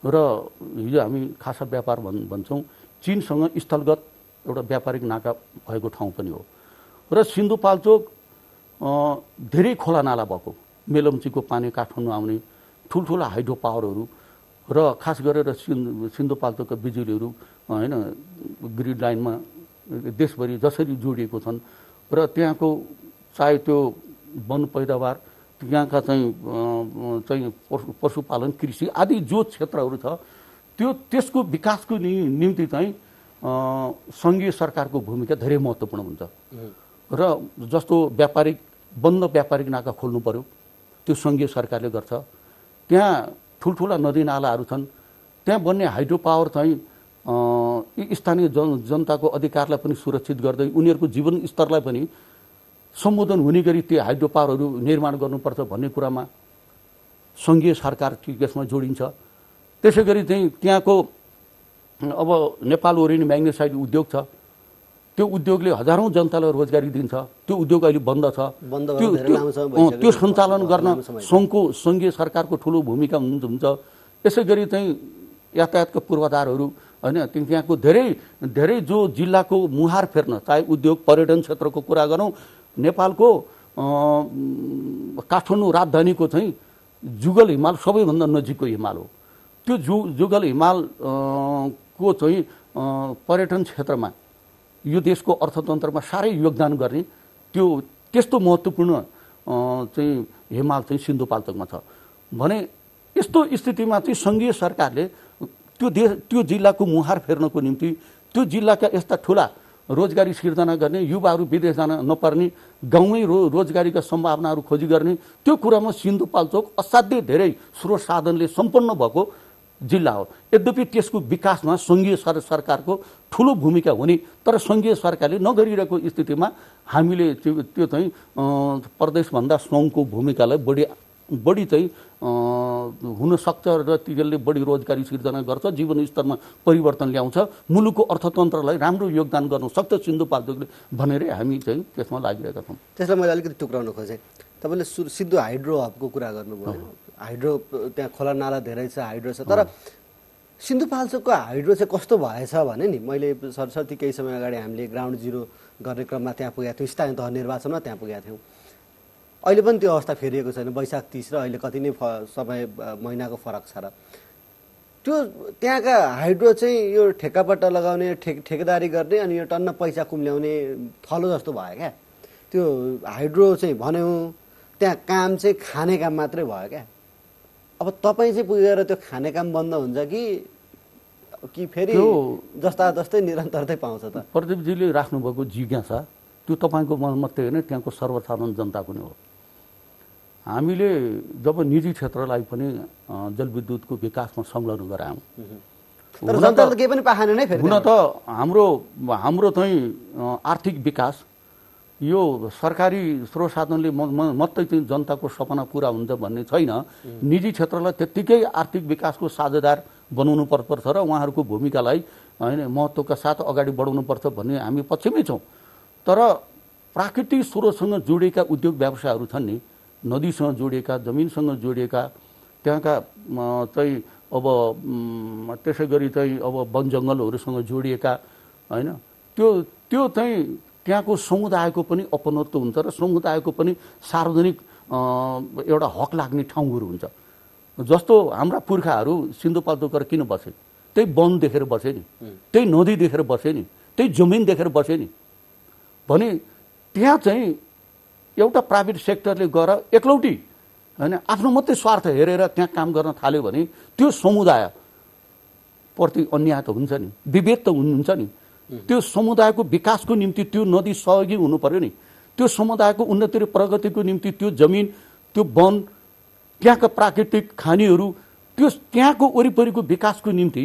र हिजो हामी खासा व्यापार भन् भन्छौँ चिनसँग स्थलगत एउटा व्यापारिक नाका भएको ठाउँ पनि हो र सिन्धुपाल्चोक धेरै खोला नाला भएको मेलम्चीको पानी काठमाडौँ आउने ठुल्ठुला हाइड्रो पावरहरू र खास गरेर सिन् सिन्धुपाल्चोकका बिजुलीहरू होइन ग्रिड लाइनमा देशभरि जसरी जोडिएको छन् र त्यहाँको चाहे त्यो वन पैदावार यहाँका चाहिँ चाहिँ पशुपालन कृषि आदि जो क्षेत्रहरू छ त्यो त्यसको विकासको नि निम्ति चाहिँ सङ्घीय सरकारको भूमिका धेरै महत्त्वपूर्ण हुन्छ र जस्तो व्यापारिक बन्द व्यापारिक नाका खोल्नु पऱ्यो त्यो सङ्घीय सरकारले गर्छ त्यहाँ ठुल्ठुला नदीनालाहरू छन् त्यहाँ बन्ने हाइड्रो पावर चाहिँ स्थानीय जन जनताको अधिकारलाई पनि सुरक्षित गर्दै उनीहरूको जीवन स्तरलाई पनि सम्बोधन हुने गरी त्यो हाइड्रो पावरहरू निर्माण गर्नुपर्छ भन्ने कुरामा सङ्घीय सरकार यसमा जोडिन्छ त्यसै गरी चाहिँ त्यहाँको अब नेपाल ओरिन म्याग्नेसाइड उद्योग छ त्यो उद्योगले हजारौँ जनतालाई रोजगारी दिन्छ त्यो उद्योग अहिले बन्द छ त्यो त्यो सञ्चालन गर्न सङ्घको सङ्घीय सरकारको ठुलो भूमिका हुन्छ यसै गरी चाहिँ यातायातका पूर्वाधारहरू होइन त्यहाँको धेरै धेरै जो जिल्लाको मुहार फेर्न चाहे उद्योग पर्यटन क्षेत्रको कुरा गरौँ नेपालको काठमाडौँ राजधानीको चाहिँ जुगल हिमाल सबैभन्दा नजिकको हिमाल हो त्यो जु जुगल हिमाल को चाहिँ पर्यटन क्षेत्रमा यो देशको अर्थतन्त्रमा साह्रै योगदान गर्ने त्यो त्यस्तो महत्त्वपूर्ण चाहिँ हिमाल चाहिँ सिन्धुपाल्चोकमा छ भने यस्तो स्थितिमा चाहिँ सङ्घीय सरकारले त्यो देश त्यो जिल्लाको मुहार फेर्नको निम्ति त्यो जिल्लाका यस्ता ठुला रोजगारी सिर्जना गर्ने युवाहरू विदेश जान नपर्ने गाउँमै रो रोजगारीका सम्भावनाहरू खोजी गर्ने त्यो कुरामा सिन्धुपाल्चोक असाध्यै धेरै स्रोत साधनले सम्पन्न भएको जिल्ला हो यद्यपि त्यसको विकासमा सङ्घीय सर सरकारको ठुलो भूमिका हुने तर सङ्घीय सरकारले नगरिरहेको स्थितिमा हामीले त्यो चाहिँ प्रदेशभन्दा सङ्घको भूमिकालाई बढी बढी चाहिँ हुनसक्छ र त्यसले बढी रोजगारी सिर्जना गर्छ जीवनस्तरमा परिवर्तन ल्याउँछ मुलुकको अर्थतन्त्रलाई राम्रो योगदान गर्न सक्छ सिन्धुपाल्चोकले भनेरै हामी चाहिँ त्यसमा लागिरहेका छौँ त्यसलाई मैले अलिकति टुक्राउन खोजेँ तपाईँले सु सिन्धु हाइड्रो हबको कुरा गर्नुभयो हाइड्रो त्यहाँ खोला नाला धेरै छ हाइड्रो छ तर सिन्धुपाल्चोकको हाइड्रो चाहिँ कस्तो भएछ भने नि मैले सरस्वती केही समय अगाडि हामीले ग्राउन्ड जिरो गर्ने क्रममा त्यहाँ पुगेका थियौँ स्थानीय तह निर्वाचनमा त्यहाँ पुगेका थियौँ अहिले पनि त्यो अवस्था फेरिएको छैन वैशाख तिस र अहिले कति नै समय महिनाको फरक छ र त्यो त्यहाँका हाइड्रो चाहिँ यो ठेक्कापट्टा लगाउने ठेक ठेकेदारी गर्ने अनि यो टन्न पैसा कुम्ल्याउने थलो जस्तो भयो क्या त्यो हाइड्रो चाहिँ भन्यौँ त्यहाँ काम चाहिँ खाने काम मात्रै भयो क्या अब तपाईँ चाहिँ पुगेर त्यो खाने काम बन्द हुन्छ कि कि फेरि जस्ता जस्तै निरन्तरतै पाउँछ त प्रदीपजीले राख्नुभएको जिज्ञासा त्यो तपाईँको मन मात्रै होइन त्यहाँको सर्वसाधारण जनताको नै हो हामीले जब निजी क्षेत्रलाई पनि जलविद्युतको विकासमा संलग्न गरायौँ हुन त हाम्रो हाम्रो चाहिँ आर्थिक विकास यो सरकारी स्रोत साधनले मात्रै चाहिँ जनताको सपना पुरा हुन्छ भन्ने छैन निजी क्षेत्रलाई त्यत्तिकै आर्थिक विकासको साझेदार बनाउनु पर्छ र उहाँहरूको भूमिकालाई होइन महत्त्वका साथ अगाडि बढाउनु पर्छ भन्ने हामी पक्षमै छौँ तर प्राकृतिक स्रोतसँग जोडिएका उद्योग व्यवसायहरू छन् नि नदीसँग जोडिएका जमिनसँग जोडिएका त्यहाँका चाहिँ अब त्यसै गरी चाहिँ अब वन जङ्गलहरूसँग जोडिएका होइन त्यो त्यो चाहिँ त्यहाँको समुदायको पनि अपनत्व हुन्छ र समुदायको पनि सार्वजनिक एउटा हक लाग्ने ठाउँहरू हुन्छ जस्तो हाम्रा पुर्खाहरू सिन्धुपाल्चोकर किन बसे त्यही वन देखेर बसे नि त्यही नदी देखेर बसे नि त्यही जमिन देखेर बसे नि भने त्यहाँ चाहिँ एउटा प्राइभेट सेक्टरले गएर एकलौटी होइन आफ्नो मात्रै स्वार्थ हेरेर त्यहाँ काम गर्न थाल्यो भने त्यो समुदायप्रति अन्याय त हुन्छ नि विभेद त हुनुहुन्छ नि त्यो समुदायको विकासको निम्ति त्यो नदी सहयोगी हुनु पऱ्यो नि त्यो समुदायको उन्नति र प्रगतिको निम्ति त्यो जमिन त्यो वन त्यहाँका प्राकृतिक खानीहरू त्यो त्यहाँको वरिपरिको विकासको निम्ति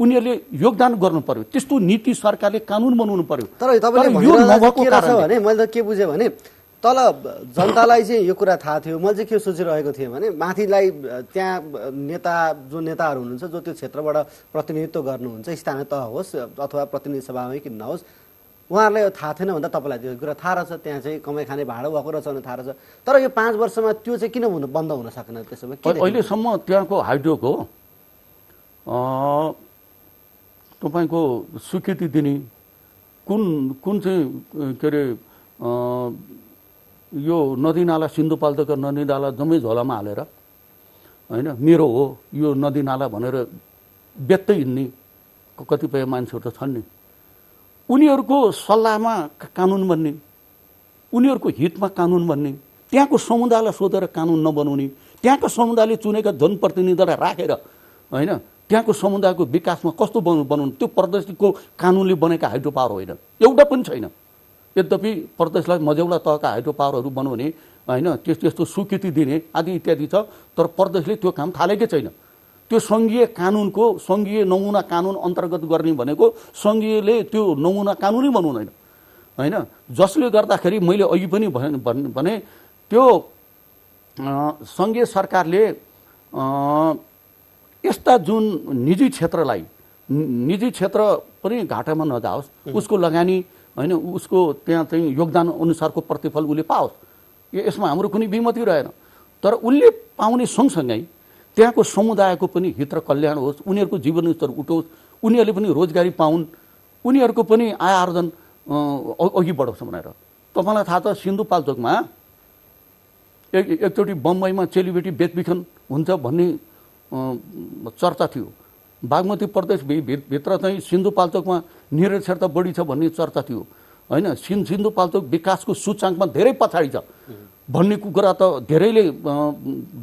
उनीहरूले योगदान गर्नु पर्यो त्यस्तो नीति सरकारले कानुन बनाउनु पर्यो तर तपाईँले मैले त के बुझेँ भने तल जनतालाई चाहिँ यो कुरा थाहा थियो मैले चाहिँ के सोचिरहेको थिएँ भने माथिलाई त्यहाँ नेता जो नेताहरू हुनुहुन्छ जो त्यो क्षेत्रबाट प्रतिनिधित्व गर्नुहुन्छ स्थानीय तह होस् अथवा प्रतिनिधि सभामै कि नहोस् उहाँहरूलाई यो थाहा थिएन भन्दा तपाईँलाई त्यो कुरा थाहा रहेछ त्यहाँ चाहिँ कमाइ खाने भाँडो भएको रहेछ थाहा रहेछ तर यो पाँच वर्षमा त्यो चाहिँ किन हुनु बन्द हुन सकेन त्यसो भए अहिलेसम्म त्यहाँको हाइड्रोको तपाईँको स्वीकृति दिने कुन कुन चाहिँ के अरे यो नदीनाला सिन्धुपाल्चोकको नदीनाला जम्मै झोलामा हालेर होइन मेरो हो यो नदीनाला भनेर व्यत्तै हिँड्ने कतिपय मान्छेहरू त छन् नि उनीहरूको सल्लाहमा कानुन बन्ने उनीहरूको हितमा कानुन बन्ने त्यहाँको समुदायलाई सोधेर कानुन नबनाउने त्यहाँको समुदायले चुनेका जनप्रतिनिधिलाई राखेर होइन त्यहाँको समुदायको विकासमा कस्तो बनाउनु त्यो प्रदेशको कानुनले बनेका हाइड्रो पावर होइन एउटा पनि छैन यद्यपि प्रदेशलाई मझौला तहका हाइड्रो पावरहरू बनाउने होइन त्यस त्यस्तो स्वीकृति दिने आदि इत्यादि छ तर प्रदेशले त्यो काम थालेकै छैन त्यो सङ्घीय कानुनको सङ्घीय नमुना कानुन अन्तर्गत गर्ने भनेको सङ्घीयले त्यो नमुना कानुनै बनाउँदैन होइन जसले गर्दाखेरि मैले अघि पनि भने त्यो सङ्घीय सरकारले यस्ता जुन निजी क्षेत्रलाई निजी क्षेत्र पनि घाटामा नजाओस् उसको लगानी होइन उसको त्यहाँ चाहिँ योगदान अनुसारको प्रतिफल उसले पाओस् यसमा हाम्रो कुनै विमति रहेन तर उसले पाउने सँगसँगै त्यहाँको समुदायको पनि हित र कल्याण होस् उनीहरूको जीवनस्तर उठोस् उनीहरूले पनि रोजगारी पाउन् उनीहरूको पनि आय आर्जन अघि बढाउँछ भनेर तपाईँलाई थाहा छ सिन्धुपाल्चोकमा एक एकचोटि बम्बईमा चेलीबेटी बेचबिखन हुन्छ भन्ने चर्चा थियो बागमती प्रदेश भित्र चाहिँ सिन्धुपाल्चोकमा निरक्षरता बढी छ भन्ने चर्चा थियो होइन सिन् सिन्धुपाल्चोक विकासको सूचाङ्कमा धेरै पछाडि छ भन्ने कुरा त धेरैले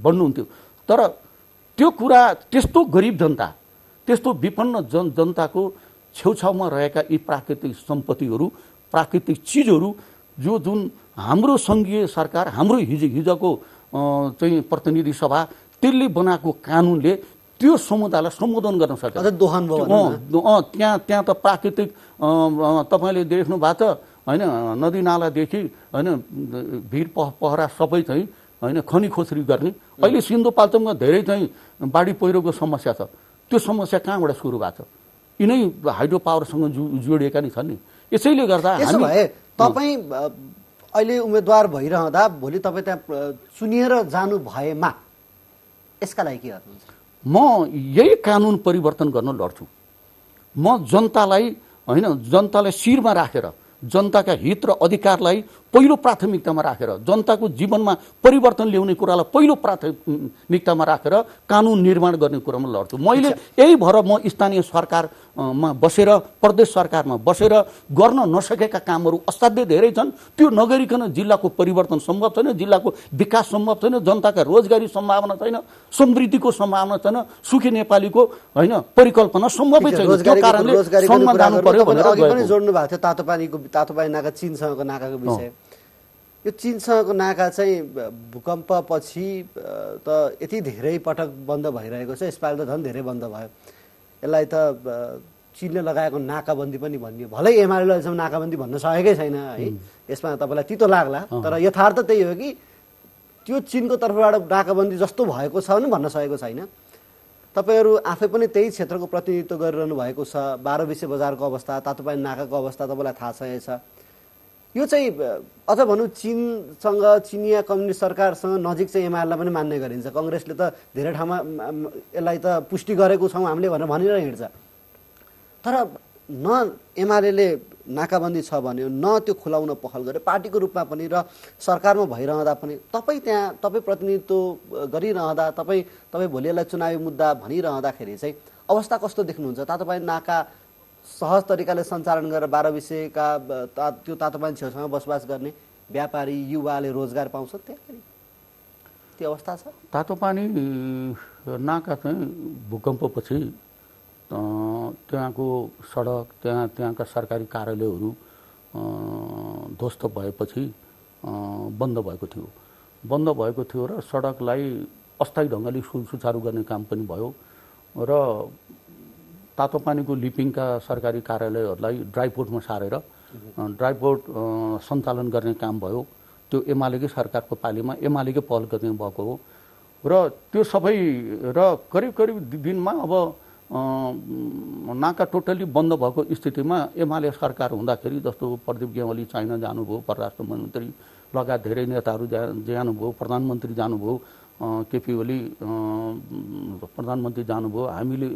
भन्नुहुन्थ्यो तर त्यो कुरा त्यस्तो गरिब जनता त्यस्तो विपन्न जन जनताको छेउछाउमा रहेका यी प्राकृतिक सम्पत्तिहरू प्राकृतिक चिजहरू जो जुन हाम्रो सङ्घीय सरकार हाम्रो हिजो हिजोको चाहिँ प्रतिनिधि सभा त्यसले बनाएको कानुनले त्यो समुदायलाई सम्बोधन गर्न सक्छ अँ त्यहाँ त्यहाँ त प्राकृतिक तपाईँले देख्नु भएको छ होइन नदीनालादेखि होइन भिर पह पहरा सबै चाहिँ होइन खनी खोसरी गर्ने अहिले सिन्धुपाल्चोकमा धेरै चाहिँ बाढी पहिरोको समस्या छ त्यो समस्या कहाँबाट सुरु भएको छ यिनै हाइड्रो पावरसँग जु जोडिएका नि छन् नि यसैले गर्दा भए तपाईँ अहिले उम्मेद्वार भइरहँदा भोलि तपाईँ त्यहाँ चुनिएर जानु भएमा यसका लागि के गर्नुहुन्छ म यही कानुन परिवर्तन गर्न लड्छु म जनतालाई होइन जनतालाई शिरमा राखेर जनताका हित र अधिकारलाई पहिलो प्राथमिकतामा राखेर जनताको जीवनमा परिवर्तन ल्याउने कुरालाई पहिलो प्राथमिकतामा राखेर कानुन निर्माण गर्ने कुरामा लड्छु मैले यही भएर म स्थानीय सरकारमा बसेर प्रदेश सरकारमा बसेर गर्न नसकेका कामहरू असाध्य धेरै छन् त्यो नगरिकन जिल्लाको परिवर्तन सम्भव छैन जिल्लाको विकास सम्भव छैन जनताका रोजगारी सम्भावना छैन समृद्धिको सम्भावना छैन सुखी नेपालीको होइन परिकल्पना सम्भवै छैन पर्यो भनेर जोड्नु भएको थियो तातो पानीको तातो पानी नाका चिनसँगको नाकाको विषय यो चिनसँगको नाका चाहिँ भूकम्पपछि त यति धेरै पटक बन्द भइरहेको छ यसपालि त झन् धेरै बन्द भयो यसलाई त चिनले लगाएको नाकाबन्दी पनि भनियो भलै एमआरएल नाकाबन्दी भन्न सकेकै छैन है यसमा तपाईँलाई तितो लाग्ला तर यथार्थ त्यही हो कि त्यो चिनको तर्फबाट नाकाबन्दी जस्तो भएको छ भने भन्न सकेको छैन तपाईँहरू आफै पनि त्यही क्षेत्रको प्रतिनिधित्व गरिरहनु भएको छ बाह्र विषय बजारको अवस्था तातो पानी नाकाको अवस्था तपाईँलाई थाहा छ छ यो चाहिँ अझ भनौँ चिनसँग चिनिया कम्युनिस्ट सरकारसँग नजिक चाहिँ एमालेलाई पनि मान्ने गरिन्छ कङ्ग्रेसले त धेरै ठाउँमा यसलाई त पुष्टि गरेको छौँ हामीले भनेर भनेर हिँड्छ तर न एमाले नाकाबन्दी छ भन्यो न त्यो खुलाउन पहल गर्यो पार्टीको रूपमा पनि र सरकारमा भइरहँदा पनि तपाईँ त्यहाँ तपाईँ प्रतिनिधित्व गरिरहँदा तपाईँ तपाईँ भोलि यसलाई चुनावी मुद्दा भनिरहँदाखेरि चाहिँ अवस्था कस्तो देख्नुहुन्छ ता तपाईँ नाका सहज तरिकाले सञ्चालन गरेर बाह्र विषयका ता त्यो तातो पानी छेउसँग बसोबास गर्ने व्यापारी युवाले रोजगार पाउँछ त्यहाँ त्यो अवस्था छ तातो पानी नाका चाहिँ भूकम्पपछि त्यहाँको सडक त्यहाँ त्यहाँका सरकारी कार्यालयहरू ध्वस्त भएपछि बन्द भएको थियो बन्द भएको थियो र सडकलाई अस्थायी ढङ्गले सु सुचारू गर्ने काम पनि भयो र तातो पानीको लिपिङका सरकारी कार्यालयहरूलाई ड्राई पोर्टमा सारेर ड्राइपोर्ट सञ्चालन गर्ने काम भयो त्यो एमालेकै सरकारको पालिमा एमालेकै पहल गर्ने भएको हो र त्यो सबै र करिब करिब दिनमा अब नाका टोटल्ली बन्द भएको स्थितिमा एमाले सरकार हुँदाखेरि जस्तो प्रदीप गेवाली चाइना जानुभयो परराष्ट्र मन्त्री लगायत धेरै नेताहरू जा जानुभयो प्रधानमन्त्री जानुभयो केपी ओली प्रधानमन्त्री जानुभयो हामीले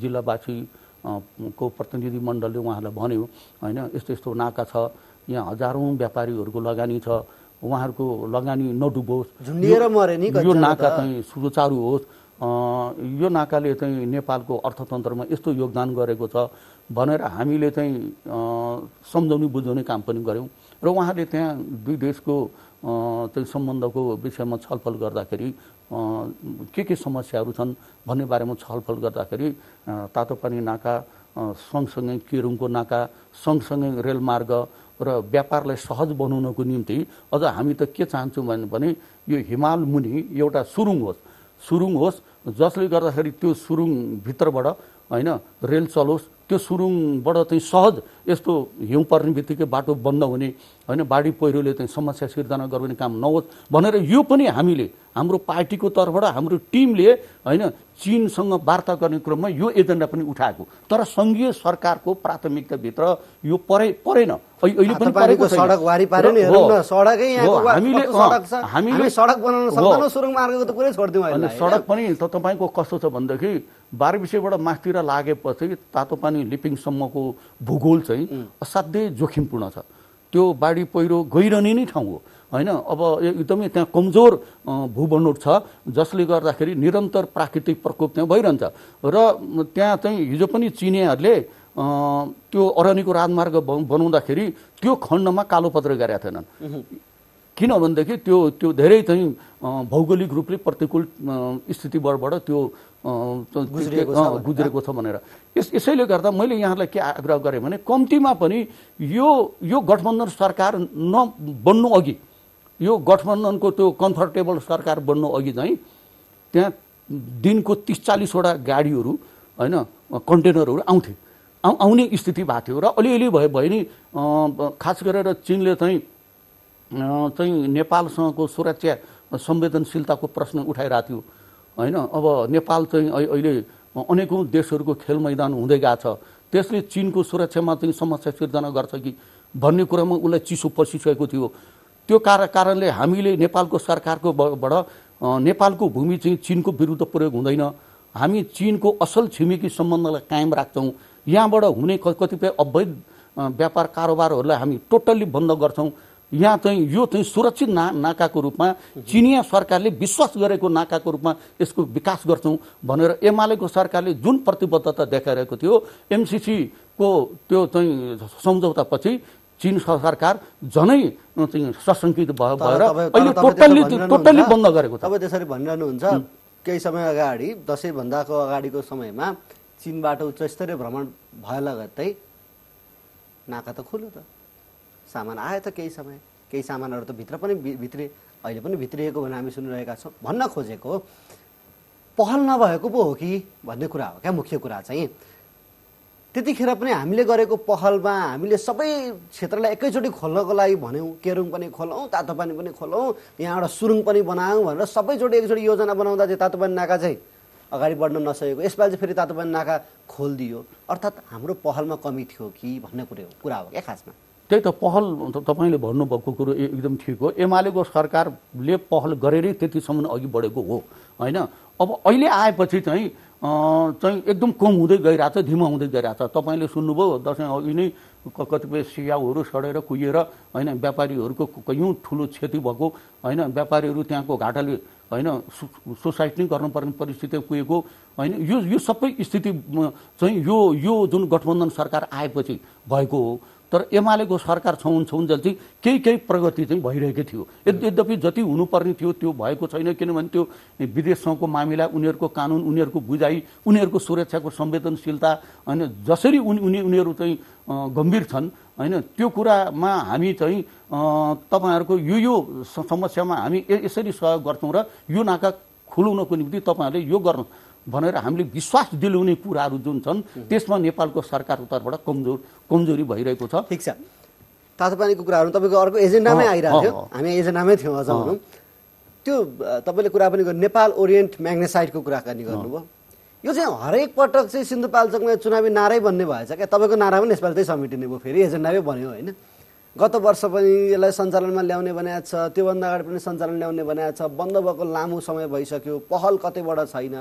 जिल्लावासी को प्रतिनिधि मण्डलले उहाँहरूलाई भन्यो होइन यस्तो यस्तो नाका छ यहाँ हजारौँ व्यापारीहरूको लगानी छ उहाँहरूको लगानी नडुबोस् यो नाका चाहिँ सुचारु होस् यो नाकाले चाहिँ नेपालको अर्थतन्त्रमा यस्तो योगदान गरेको छ भनेर हामीले चाहिँ सम्झाउने बुझाउने काम पनि गऱ्यौँ र उहाँले त्यहाँ दुई देशको चाहिँ सम्बन्धको विषयमा छलफल गर्दाखेरि के के समस्याहरू छन् भन्ने बारेमा छलफल गर्दाखेरि तातोपानी नाका सँगसँगै केरुङको नाका सँगसँगै रेलमार्ग र व्यापारलाई सहज बनाउनको निम्ति अझ हामी त के चाहन्छौँ भने यो हिमाल मुनि एउटा सुरुङ होस् सुरुङ होस् जसले गर्दाखेरि त्यो सुरुङभित्रबाट होइन रेल चलोस् त्यो सुरुङबाट चाहिँ सहज यस्तो हिउँ पर्ने बित्तिकै बाटो बन्द हुने होइन बाढी पहिरोले चाहिँ समस्या सिर्जना गर्ने काम नहोस् भनेर यो पनि हामीले हाम्रो पार्टीको तर्फबाट हाम्रो टिमले होइन चिनसँग वार्ता गर्ने क्रममा यो एजेन्डा पनि उठाएको तर सङ्घीय सरकारको प्राथमिकताभित्र यो परे परेन अहिले पनि परेको सडक हामीले हामीले सडक बनाउन सुरुङ मार्गको त कुरै छोडिदिउँ सडक पनि त तपाईँको कस्तो छ भनेदेखि बाह्र विषयबाट मासतिर लागेपछि तातो पानी लिपिङसम्मको भूगोल चाहिँ चाहिँ असाध्यै जोखिमपूर्ण छ त्यो बाढी पहिरो गइरहने नै ठाउँ हो होइन अब एकदमै त्यहाँ कमजोर भूबनोट छ जसले गर्दाखेरि निरन्तर प्राकृतिक प्रकोप त्यहाँ भइरहन्छ र त्यहाँ चाहिँ हिजो पनि चिनियाहरूले त्यो अरनीको राजमार्ग बनाउँदाखेरि त्यो खण्डमा कालो पत्र गरेका थिएनन् किनभनेदेखि त्यो त्यो धेरै चाहिँ भौगोलिक रूपले प्रतिकूल स्थितिबाट त्यो गुज्रेको छ भनेर यस यसैले गर्दा मैले यहाँलाई के आग्रह गरेँ भने कम्तीमा पनि यो यो गठबन्धन सरकार बन्नु अघि यो गठबन्धनको त्यो कम्फर्टेबल सरकार बन्नु अघि चाहिँ त्यहाँ दिनको तिस चालिसवटा गाडीहरू होइन कन्टेनरहरू आउँथे आउ आउने स्थिति भएको थियो र अलिअलि भए भए नि खास गरेर चिनले चाहिँ चाहिँ नेपालसँगको सुरक्षा संवेदनशीलताको प्रश्न उठाइरहेको थियो होइन अब नेपाल चाहिँ अहिले अनेकौँ देशहरूको खेल मैदान हुँदै गएको छ त्यसले चिनको सुरक्षामा चाहिँ समस्या सिर्जना गर्छ कि भन्ने कुरामा उसलाई चिसो पसिसकेको थियो त्यो कारणले हामीले नेपालको सरकारको बाट नेपालको भूमि चाहिँ चिनको विरुद्ध प्रयोग हुँदैन हामी चिनको असल छिमेकी सम्बन्धलाई कायम राख्छौँ यहाँबाट हुने कतिपय अवैध व्यापार कारोबारहरूलाई हामी टोटल्ली बन्द गर्छौँ यहाँ चाहिँ यो चाहिँ सुरक्षित ना नाकाको रूपमा चिनिया सरकारले विश्वास गरेको नाकाको रूपमा यसको विकास गर्छौँ भनेर एमालेको सरकारले जुन प्रतिबद्धता देखाइरहेको थियो एमसिसीको त्यो चाहिँ सम्झौतापछि चिन सरकार झनै चाहिँ सशङ्कित भयो भएर अहिले टोटल्ली टोटल्ली बन्द गरेको छ तपाईँ त्यसरी भनिरहनुहुन्छ केही समय अगाडि दसैँभन्दाको अगाडिको समयमा चिनबाट उच्चस्तरीय भ्रमण भए लगत्तै नाका त खुल्यो त सामान आयो त केही समय केही सामानहरू त भित्र पनि भित्रे अहिले पनि भित्रिएको भनेर हामी सुनिरहेका छौँ भन्न खोजेको पहल नभएको पो हो कि भन्ने कुरा हो क्या मुख्य कुरा चाहिँ त्यतिखेर पनि हामीले गरेको पहलमा हामीले सबै क्षेत्रलाई एकैचोटि खोल्नको लागि भन्यौँ केरुङ पनि खोलौँ तातो पानी पनि खोलौँ यहाँबाट सुरुङ पनि बनायौँ भनेर सबैचोटि एकचोटि योजना बनाउँदा चाहिँ तातो पानी नाका चाहिँ अगाडि बढ्न नसकेको यसपालि चाहिँ फेरि तातो पानी नाका खोलिदियो अर्थात् हाम्रो पहलमा कमी थियो कि भन्ने कुरो हो कुरा हो क्या खासमा त्यही त पहल तपाईँले भन्नुभएको कुरो एकदम ठिक हो एमालेको सरकारले पहल गरेरै त्यतिसम्म अघि बढेको हो होइन अब अहिले आएपछि चाहिँ चाहिँ एकदम कम हुँदै गइरहेछ धिमा हुँदै गइरहेछ तपाईँले सुन्नुभयो दसैँ अघि नै कतिपय सियाउहरू सडेर कुहिएर होइन व्यापारीहरूको कयौँ ठुलो क्षति भएको होइन व्यापारीहरू त्यहाँको घाटाले होइन सुसाइड नै गर्नुपर्ने परिस्थिति पुगेको होइन यो यो सबै स्थिति चाहिँ यो यो जुन गठबन्धन सरकार आएपछि भएको हो तर एमालेको सरकार छौँ छौँजल चाहिँ केही केही प्रगति चाहिँ भइरहेको थियो यद्यपि जति हुनुपर्ने थियो त्यो भएको छैन किनभने त्यो विदेशसँगको मामिला उनीहरूको कानुन उनीहरूको बुझाइ उनीहरूको सुरक्षाको संवेदनशीलता होइन जसरी उनी उनीहरू चाहिँ गम्भीर छन् होइन त्यो कुरामा हामी चाहिँ तपाईँहरूको यो यो समस्यामा हामी यसरी सहयोग गर्छौँ र यो नाका खुलाउनको निम्ति तपाईँहरूले यो गर्नु भनेर हामीले विश्वास दिलाउने कुराहरू जुन छन् त्यसमा नेपालको सरकार उत्तरबाट कमजोर कमजोरी भइरहेको छ ठिक छ तातो पानीको कुराहरू तपाईँको अर्को एजेन्डामै आइरहेको थियो हामी एजेन्डामै थियौँ अझ भनौँ त्यो तपाईँले कुरा पनि गर्नु नेपाल ओरिएन्ट म्याग्नेसाइडको कुराकानी गर्नुभयो यो चाहिँ हरेक पटक चाहिँ सिन्धुपाल्चोकमा चुनावी नारै बन्ने भएछ क्या तपाईँको नारा पनि यसपालि त्यही समेटिने भयो फेरि एजेन्डामै भन्यो होइन गत वर्ष पनि यसलाई सञ्चालनमा ल्याउने बनाएको छ त्योभन्दा अगाडि पनि सञ्चालन ल्याउने बनाएको छ बन्द भएको लामो समय भइसक्यो पहल कतैबाट छैन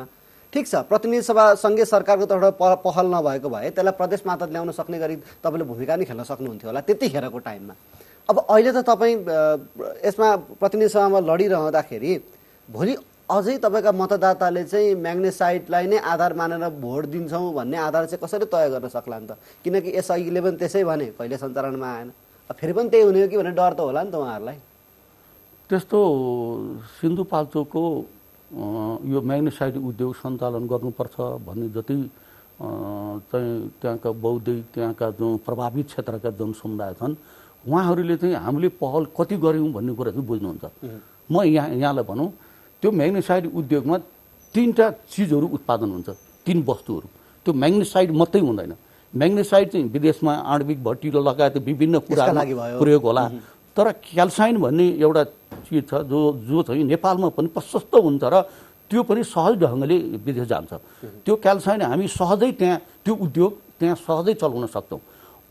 ठिक छ प्रतिनिधि सभा सङ्घीय सरकारको तर्फबाट पहल नभएको भए त्यसलाई प्रदेश मात्र ल्याउन सक्ने गरी तपाईँले भूमिका नै खेल्न सक्नुहुन्थ्यो होला त्यतिखेरको टाइममा अब अहिले त तपाईँ यसमा प्रतिनिधि सभामा लडिरहँदाखेरि भोलि अझै तपाईँका मतदाताले चाहिँ म्याग्नेसाइटलाई नै आधार मानेर भोट दिन्छौँ भन्ने आधार चाहिँ कसरी तय गर्न सक्ला नि त किनकि यसअघिले पनि त्यसै भने कहिले सञ्चालनमा आएन फेरि पनि त्यही हुने हो कि भने डर त होला नि त उहाँहरूलाई त्यस्तो सिन्धुपाल्चोको यो म्याग्नेसाइट उद्योग सञ्चालन गर्नुपर्छ भन्ने जति चाहिँ त्यहाँका बौद्धिक त्यहाँका जुन प्रभावित क्षेत्रका जनसमुदाय छन् उहाँहरूले चाहिँ हामीले पहल कति गऱ्यौँ भन्ने कुरा चाहिँ बुझ्नुहुन्छ म यहाँ यहाँलाई भनौँ त्यो म्याग्नेसाइड उद्योगमा तिनवटा चिजहरू उत्पादन हुन्छ तिन वस्तुहरू त्यो म्याग्नेसाइड मात्रै हुँदैन म्याग्नेसाइड चाहिँ विदेशमा आणविक भट्टिलो लगायत विभिन्न कुरा प्रयोग होला तर क्याल्साइन भन्ने एउटा चिज छ जो जो चाहिँ नेपालमा पनि प्रशस्त हुन्छ र त्यो पनि सहज ढङ्गले विदेश जान्छ त्यो क्याल्साइन हामी सहजै त्यहाँ त्यो उद्योग त्यहाँ सहजै चलाउन सक्छौँ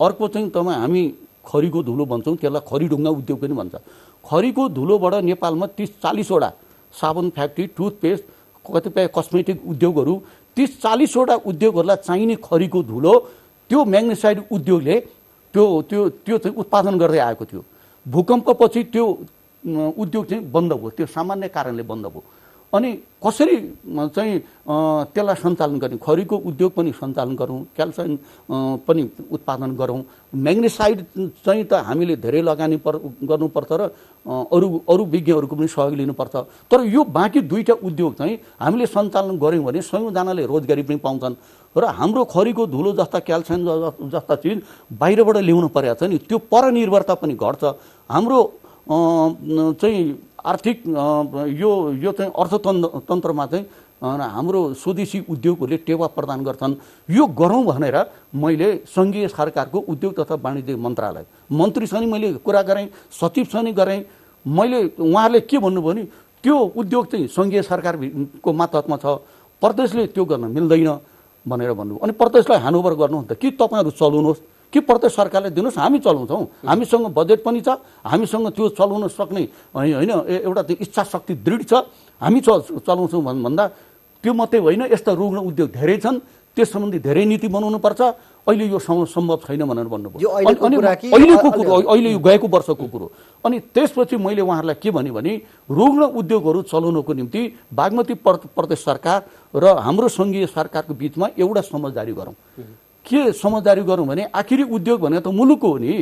अर्को चाहिँ तपाईँ हामी खरीको धुलो भन्छौँ त्यसलाई ढुङ्गा उद्योग पनि भन्छ खरीको धुलोबाट नेपालमा तिस चालिसवटा साबुन फ्याक्ट्री टुथपेस्ट कतिपय कस्मेटिक उद्योगहरू तिस चालिसवटा उद्योगहरूलाई चाहिने खरीको धुलो त्यो म्याग्नेसाइड उद्योगले त्यो त्यो त्यो चाहिँ उत्पादन गर्दै आएको थियो भूकम्पपछि त्यो उद्योग चाहिँ बन्द भयो त्यो सामान्य कारणले बन्द भयो अनि कसरी चाहिँ त्यसलाई सञ्चालन गर्ने खरीको उद्योग पनि सञ्चालन गरौँ क्याल्सियम पनि उत्पादन गरौँ म्याग्नेसाइड चाहिँ त हामीले धेरै लगानी पर गर्नुपर्छ र अरू अरू विज्ञहरूको पनि सहयोग लिनुपर्छ तर यो बाँकी दुईवटा उद्योग चाहिँ हामीले सञ्चालन गऱ्यौँ भने सयौँजनाले रोजगारी पनि पाउँछन् र हाम्रो खरीको धुलो जस्ता क्याल्सियम जस्ता चिज बाहिरबाट ल्याउनु परेको छ नि त्यो परनिर्भरता पनि घट्छ हाम्रो चाहिँ आर्थिक यो यो चाहिँ अर्थतन्त्र तन्त्रमा चाहिँ हाम्रो स्वदेशी उद्योगहरूले टेवा प्रदान गर्छन् यो गरौँ भनेर मैले सङ्घीय सरकारको उद्योग तथा वाणिज्य मन्त्रालय मन्त्रीसँग मैले कुरा गरेँ सचिवसँग गरेँ मैले उहाँहरूले के भन्नुभयो भने त्यो उद्योग चाहिँ सङ्घीय सरकारको मातहतमा छ प्रदेशले त्यो गर्न मिल्दैन भनेर भन्नु अनि प्रदेशलाई ह्यान्डओभर गर्नु त कि तपाईँहरू चलाउनुहोस् के प्रत्येक सरकारले दिनुहोस् हामी चलाउँछौँ हामीसँग बजेट पनि छ हामीसँग त्यो चलाउन सक्ने होइन एउटा त्यो इच्छा शक्ति दृढ छ हामी चल चलाउँछौँ भन्दा त्यो मात्रै होइन यस्ता रुग्ण उद्योग धेरै छन् त्यस सम्बन्धी धेरै नीति बनाउनु पर्छ अहिले यो सम्भव छैन भनेर भन्नुभयो अहिलेको कुरो अहिले यो गएको वर्षको कुरो अनि त्यसपछि मैले उहाँहरूलाई के भने भने रुग्ण उद्योगहरू चलाउनको निम्ति बागमती प्रदेश सरकार र हाम्रो सङ्घीय सरकारको बिचमा एउटा समझदारी गरौँ के समझदारी गरौँ भने आखिरी उद्योग भनेको त मुलुकको हो नि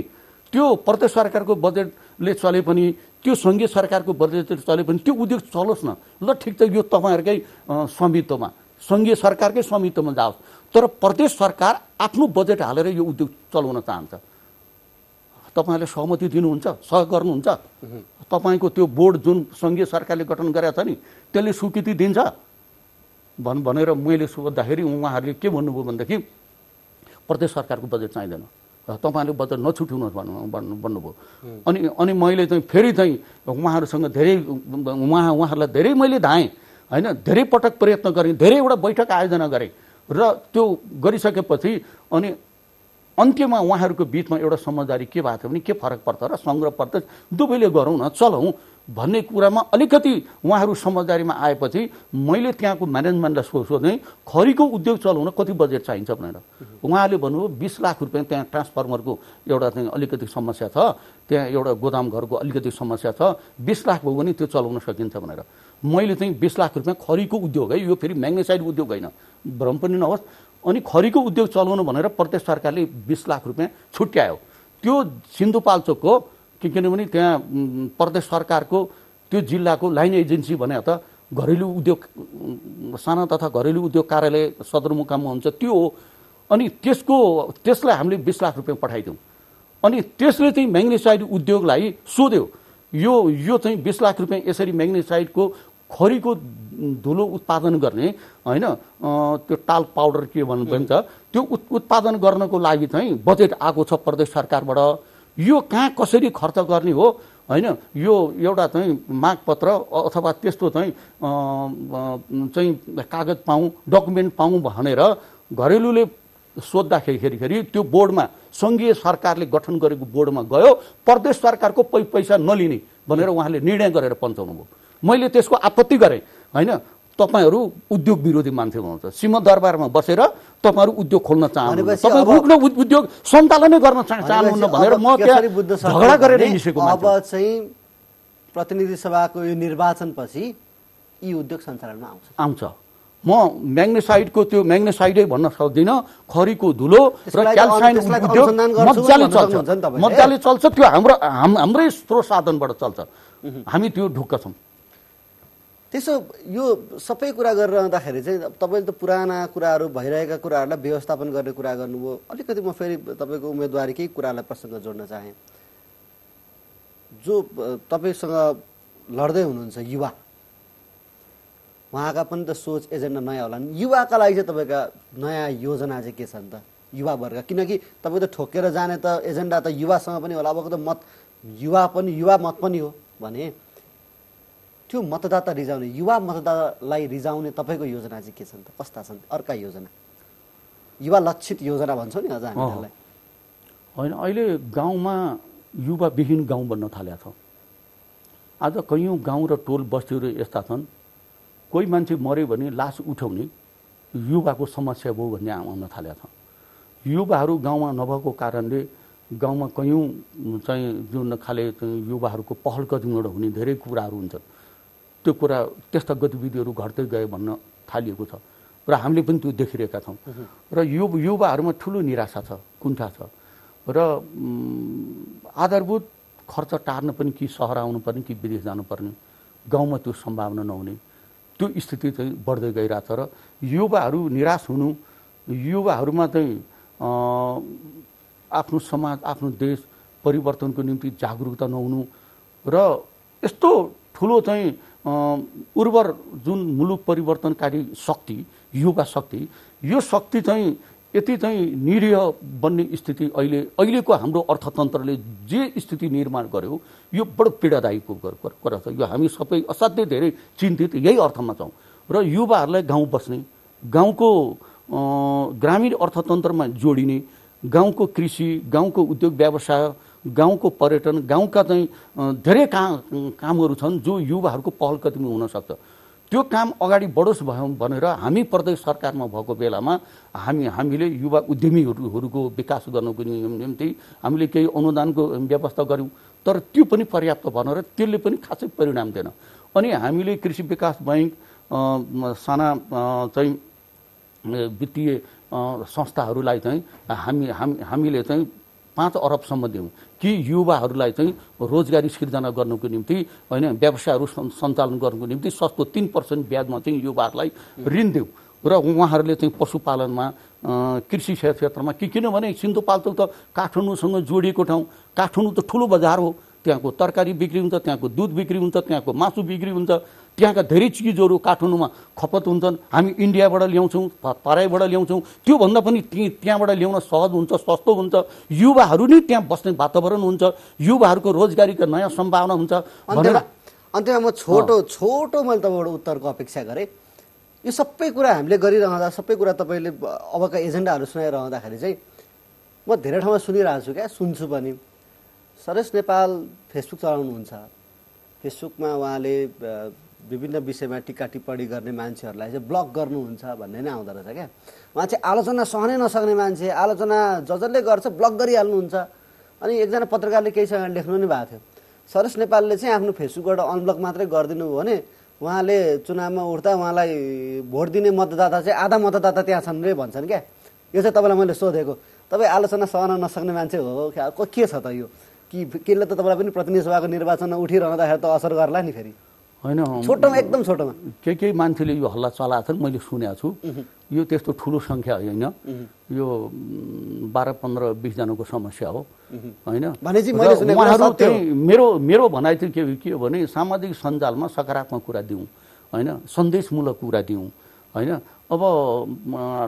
त्यो प्रदेश सरकारको बजेटले चले पनि त्यो सङ्घीय सरकारको बजेटले चले पनि त्यो उद्योग चलोस् न ल ठिक छ यो तपाईँहरूकै स्वामित्वमा सङ्घीय सरकारकै स्वामित्वमा जाओस् तर प्रदेश सरकार आफ्नो बजेट हालेर यो उद्योग चलाउन चाहन्छ तपाईँहरूले सहमति दिनुहुन्छ सह गर्नुहुन्छ तपाईँको त्यो बोर्ड जुन सङ्घीय सरकारले गठन गरेको छ नि त्यसले स्वीकृति दिन्छ भन् भनेर मैले सोद्धाखेरि उहाँहरूले के भन्नुभयो भनेदेखि प्रदेश सरकारको बजेट चाहिँदैन र तपाईँहरूले बजेट नछुट्याउनुहोस् भन्नु भन्नु भन्नुभयो अनि अनि मैले चाहिँ फेरि चाहिँ उहाँहरूसँग धेरै उहाँ उहाँहरूलाई धेरै मैले धाएँ होइन धेरै पटक प्रयत्न गरेँ धेरैवटा बैठक आयोजना गरेँ र त्यो गरिसकेपछि अनि अन्त्यमा उहाँहरूको बिचमा एउटा समझदारी के भएको थियो भने के फरक पर्छ र सङ्ग्रह पर्छ दुवैले गरौँ न चलाउँ भन्ने कुरामा अलिकति उहाँहरू समझदारीमा आएपछि मैले त्यहाँको म्यानेजमेन्टलाई सो सोधेँ खरीको उद्योग चलाउन कति बजेट चाहिन्छ भनेर उहाँले भन्नुभयो बिस लाख रुपियाँ त्यहाँ ट्रान्सफर्मरको एउटा चाहिँ अलिकति समस्या छ त्यहाँ एउटा गोदाम घरको अलिकति समस्या छ बिस लाख भयो भने त्यो चलाउन सकिन्छ भनेर मैले चाहिँ बिस लाख रुपियाँ खरीको उद्योग है यो फेरि म्याग्नेसाइड उद्योग होइन भ्रम पनि नहोस् अनि खरीको उद्योग चलाउनु भनेर प्रदेश सरकारले बिस लाख रुपियाँ छुट्यायो त्यो सिन्धुपाल्चोकको कि किनभने त्यहाँ प्रदेश सरकारको त्यो जिल्लाको लाइन एजेन्सी भने त घरेलु उद्योग साना तथा घरेलु उद्योग कार्यालय सदरमुकाममा हुन्छ त्यो हो अनि त्यसको त्यसलाई हामीले बिस लाख रुपियाँ पठाइदिउँ अनि त्यसले चाहिँ म्याग्नेसाइड उद्योगलाई सोध्यो यो यो चाहिँ बिस लाख रुपियाँ यसरी म्याग्नेसाइडको खरीको धुलो उत्पादन गर्ने होइन त्यो टाल पाउडर के भन्नु भन्छ त्यो उत्पादन गर्नको लागि चाहिँ बजेट आएको छ प्रदेश सरकारबाट यो कहाँ कसरी खर्च गर्ने हो होइन यो एउटा चाहिँ मागपत्र अथवा त्यस्तो चाहिँ चाहिँ कागज पाऊँ डकुमेन्ट पाऊँ भनेर घरेलुले सोद्धाखेरि त्यो बोर्डमा सङ्घीय सरकारले गठन गरेको बोर्डमा गयो प्रदेश सरकारको पै पैसा नलिने भनेर उहाँले निर्णय गरेर भयो मैले त्यसको आपत्ति गरेँ होइन तपाईँहरू उद्योग विरोधी मान्छे हुनुहुन्छ दरबारमा बसेर तपाईँहरू उद्योग खोल्न चाहनु उद्योग सञ्चालनै गर्न चाहनुहुन्न भनेर म त्यहाँ झगडा गरेर निस्केको अब चाहिँ प्रतिनिधि सभाको यो निर्वाचनपछि यी उद्योग सञ्चालनमा आउँछ आउँछ म म्याग्नेसाइडको त्यो म्याग्नेसाइडै भन्न सक्दिनँ खरीको धुलो र क्यालसाइन उद्योग मजाले चल्छ मजाले चल्छ त्यो हाम्रो हाम्रै स्रोत साधनबाट चल्छ हामी त्यो ढुक्क छौँ त्यसो यो सबै कुरा गरिरहँदाखेरि चाहिँ तपाईँले त पुराना कुराहरू भइरहेका कुराहरूलाई व्यवस्थापन गर्ने कुरा गर्नुभयो अलिकति म फेरि तपाईँको उम्मेदवारी केही कुरालाई प्रसङ्ग जोड्न चाहेँ जो तपाईँसँग लड्दै हुनुहुन्छ युवा उहाँका पनि त सोच एजेन्डा नयाँ होला नि युवाका लागि चाहिँ तपाईँका नयाँ योजना चाहिँ के छन् त युवावर्ग किनकि तपाईँ त ठोकेर जाने त एजेन्डा त युवासँग पनि होला अबको त मत युवा पनि युवा मत पनि हो भने त्यो मतदाता रिजाउने युवा मतदातालाई रिजाउने तपाईँको योजना चाहिँ के छन् त कस्ता छन् अर्का योजना युवा लक्षित योजना भन्छौँ नि हजुर हामीलाई होइन अहिले गाउँमा युवाविहीन गाउँ बन्न थालेको छ आज कैयौँ गाउँ र टोल बस्तीहरू यस्ता छन् कोही मान्छे मऱ्यो भने लास उठाउने युवाको समस्या भयो भन्ने आउन थालेको छ युवाहरू गाउँमा नभएको कारणले गाउँमा कैयौँ चाहिँ जुन खाले युवाहरूको पहल कदमबाट हुने धेरै कुराहरू हुन्छन् त्यो कुरा त्यस्ता गतिविधिहरू घट्दै गयो भन्न थालिएको छ र हामीले पनि त्यो देखिरहेका छौँ र यु युवाहरूमा ठुलो निराशा छ कुन्ठा छ र आधारभूत खर्च टार्न पनि कि सहर आउनुपर्ने कि विदेश जानुपर्ने गाउँमा त्यो सम्भावना नहुने त्यो स्थिति चाहिँ बढ्दै छ र युवाहरू निराश हुनु युवाहरूमा चाहिँ आफ्नो समाज आफ्नो देश परिवर्तनको निम्ति जागरुकता नहुनु र यस्तो ठुलो चाहिँ उर्वर जुन मुलुक परिवर्तनकारी शक्ति युवा शक्ति यो शक्ति चाहिँ यति चाहिँ निरीह बन्ने स्थिति अहिले अहिलेको हाम्रो अर्थतन्त्रले जे स्थिति निर्माण गर्यो यो बडो पीडादायीको कुरा छ यो हामी सबै असाध्यै धेरै चिन्तित यही अर्थमा छौँ र युवाहरूलाई गाउँ बस्ने गाउँको ग्रामीण अर्थतन्त्रमा जोडिने गाउँको कृषि गाउँको उद्योग व्यवसाय गाउँको पर्यटन गाउँका चाहिँ धेरै का कामहरू छन् जो युवाहरूको पहल कतिमा हुनसक्छ त्यो काम अगाडि बढोस् भयौँ भनेर हामी प्रदेश सरकारमा भएको बेलामा हामी हामीले युवा उद्यमीहरूको विकास गर्नको निम्ति हामीले केही अनुदानको व्यवस्था गऱ्यौँ तर त्यो पनि पर्याप्त भनेर त्यसले पनि खासै परिणाम दिएन अनि हामीले कृषि विकास बैङ्क साना चाहिँ वित्तीय संस्थाहरूलाई चाहिँ हामी हामी हामीले चाहिँ पाँच अरबसम्म दिउँ कि युवाहरूलाई चाहिँ रोजगारी सिर्जना गर्नुको निम्ति होइन व्यवसायहरू सञ्चालन गर्नुको निम्ति सस्तो तिन पर्सेन्ट ब्याजमा चाहिँ युवाहरूलाई ऋण दिउँ र उहाँहरूले चाहिँ पशुपालनमा कृषि क्षेत्रमा कि किनभने सिन्धुपाल्चोक त काठमाडौँसँग जोडिएको ठाउँ काठमाडौँ त ठुलो बजार हो त्यहाँको तरकारी बिक्री हुन्छ त्यहाँको दुध बिक्री हुन्छ त्यहाँको मासु बिक्री हुन्छ त्यहाँका धेरै चिजहरू काठमाडौँमा खपत हुन्छन् हामी इन्डियाबाट ल्याउँछौँ तराईबाट ल्याउँछौँ त्योभन्दा पनि ती त्यहाँबाट ल्याउन सहज हुन्छ सस्तो हुन्छ युवाहरू नै त्यहाँ बस्ने वातावरण हुन्छ युवाहरूको रोजगारीको नयाँ सम्भावना हुन्छ भनेर अन्त्यमा म छोटो छोटो मैले तपाईँबाट उत्तरको अपेक्षा गरेँ यो सबै कुरा हामीले गरिरहँदा सबै कुरा तपाईँले अबका एजेन्डाहरू सुनाइरहँदाखेरि चाहिँ म धेरै ठाउँमा सुनिरहेको छु क्या सुन्छु पनि सरेश नेपाल फेसबुक चलाउनुहुन्छ फेसबुकमा उहाँले विभिन्न विषयमा टिका टिप्पणी गर्ने मान्छेहरूलाई चाहिँ ब्लक गर्नुहुन्छ भन्ने नै आउँदो रहेछ क्या उहाँ चाहिँ आलोचना सहनै नसक्ने मान्छे आलोचना ज जसले गर्छ ब्लक गरिहाल्नुहुन्छ अनि एकजना पत्रकारले केही समय लेख्नु नै भएको थियो सरस नेपालले चाहिँ आफ्नो फेसबुकबाट अनब्लक मात्रै गरिदिनु हो भने उहाँले चुनावमा उठ्दा उहाँलाई भोट दिने मतदाता चाहिँ आधा मतदाता त्यहाँ छन् रे भन्छन् क्या यो चाहिँ तपाईँलाई मैले सोधेको तपाईँ आलोचना सहन नसक्ने मान्छे हो क्या के छ त यो कि केले त तपाईँलाई पनि प्रतिनिधि सभाको निर्वाचनमा उठिरहँदाखेरि त असर गर्ला नि फेरि होइन छोटोमा एकदम छोटोमा के के मान्छेले यो हल्ला चलाएको छन् मैले सुनेको छु यो त्यस्तो ठुलो सङ्ख्या होइन यो बाह्र पन्ध्र बिसजनाको समस्या हो होइन मेरो मेरो भनाइ चाहिँ के के हो भने सामाजिक सञ्जालमा सकारात्मक कुरा दिउँ होइन सन्देशमूलक कुरा दिउँ होइन अब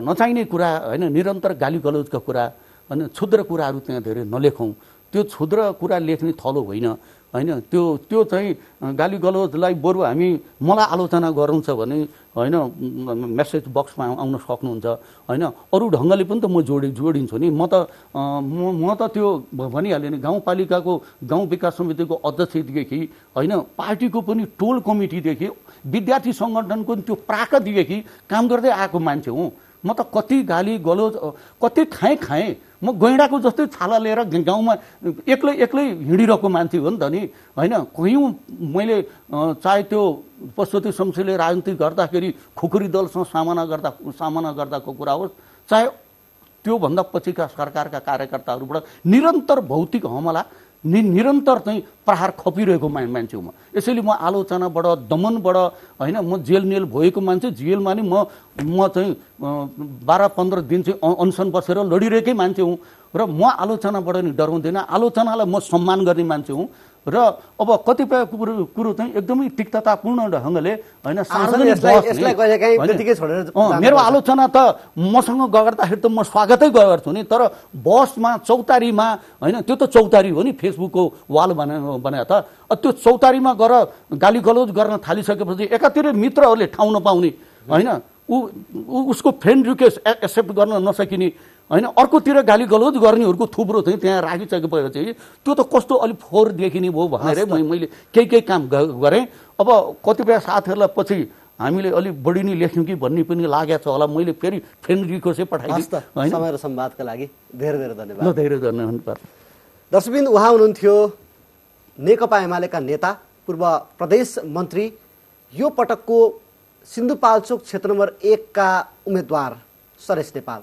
नचाहिने कुरा होइन निरन्तर गाली गलौजका कुरा होइन क्षुद्र कुराहरू त्यहाँ धेरै नलेखौँ त्यो क्षुद्र कुरा लेख्ने थलो होइन होइन त्यो त्यो चाहिँ गाली गलोजलाई बरु हामी मलाई आलोचना गराउँछ भने होइन मेसेज बक्समा आउन सक्नुहुन्छ होइन अरू ढङ्गले पनि त म जोडि जोडिन्छु नि म त म त त्यो भनिहालेँ नि गाउँपालिकाको गाउँ विकास समितिको अध्यक्षदेखि होइन पार्टीको पनि टोल कमिटीदेखि विद्यार्थी सङ्गठनको त्यो प्राकदेखि काम गर्दै आएको मान्छे हुँ म त कति गाली गलो कति खाएँ खाएँ म गैँडाको जस्तै छाला लिएर गाउँमा एक्लै एक्लै हिँडिरहेको मान्छे हो नि त नि होइन कयौँ मैले चाहे त्यो पशुपति शमशीले राजनीति गर्दाखेरि खुकुरी दलसँग सामना गर्दा सामना गर्दाको कुरा होस् चाहे त्योभन्दा पछिका सरकारका कार्यकर्ताहरूबाट निरन्तर भौतिक हमला नि निरन्तर चाहिँ प्रहार खपिरहेको मा मान्छे म यसैले म आलोचनाबाट दमनबाट होइन म जेल नेल भएको मान्छे जेलमा नि म म चाहिँ बाह्र पन्ध्र दिन चाहिँ अनसन बसेर लडिरहेकै मान्छे हुँ र म आलोचनाबाट नि डराउँदिनँ आलोचनालाई म सम्मान गर्ने मान्छे हुँ र अब कतिपय कुरो कुरो चाहिँ एकदमै तिक्ततापूर्ण ढङ्गले होइन मेरो आलोचना त मसँग गर्दाखेरि त म स्वागतै गर्छु नि तर बसमा चौतारीमा होइन त्यो त चौतारी हो नि फेसबुकको वाल बना बनाए त त्यो चौतारीमा गएर गाली गलोज गर्न थालिसकेपछि एकातिर मित्रहरूले ठाउँ नपाउने होइन ऊ उसको फ्रेन्ड रिक्वेस्ट एक्सेप्ट गर्न नसकिने होइन अर्कोतिर गाली गलौज गर्नेहरूको थुप्रो थियो त्यहाँ राखिसकेपछि चाहिँ त्यो त कस्तो अलिक फोहोर देखिने भयो भनेर मैले केही केही काम गरेँ अब कतिपय साथीहरूलाई पछि हामीले अलिक बढी नै लेख्यौँ कि भन्ने पनि लागेको छ होला मैले फेरि फ्रेन्ड रिक्वेस्टै पठाएँ होइन समय र सम्वादका लागि धेरै धेरै धन्यवाद धेरै धन्यवाद दर्शबिन उहाँ हुनुहुन्थ्यो नेकपा एमालेका नेता पूर्व प्रदेश मन्त्री यो पटकको सिन्धुपाल्चोक क्षेत्र नम्बर एकका उम्मेद्वार सरेश नेपाल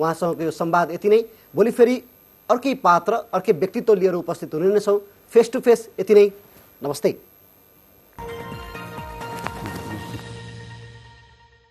उहाँसँगको यो संवाद यति नै भोलि फेरि अर्कै पात्र अर्कै व्यक्तित्व लिएर उपस्थित हुने नै छौँ फेस टु फेस यति नै नमस्ते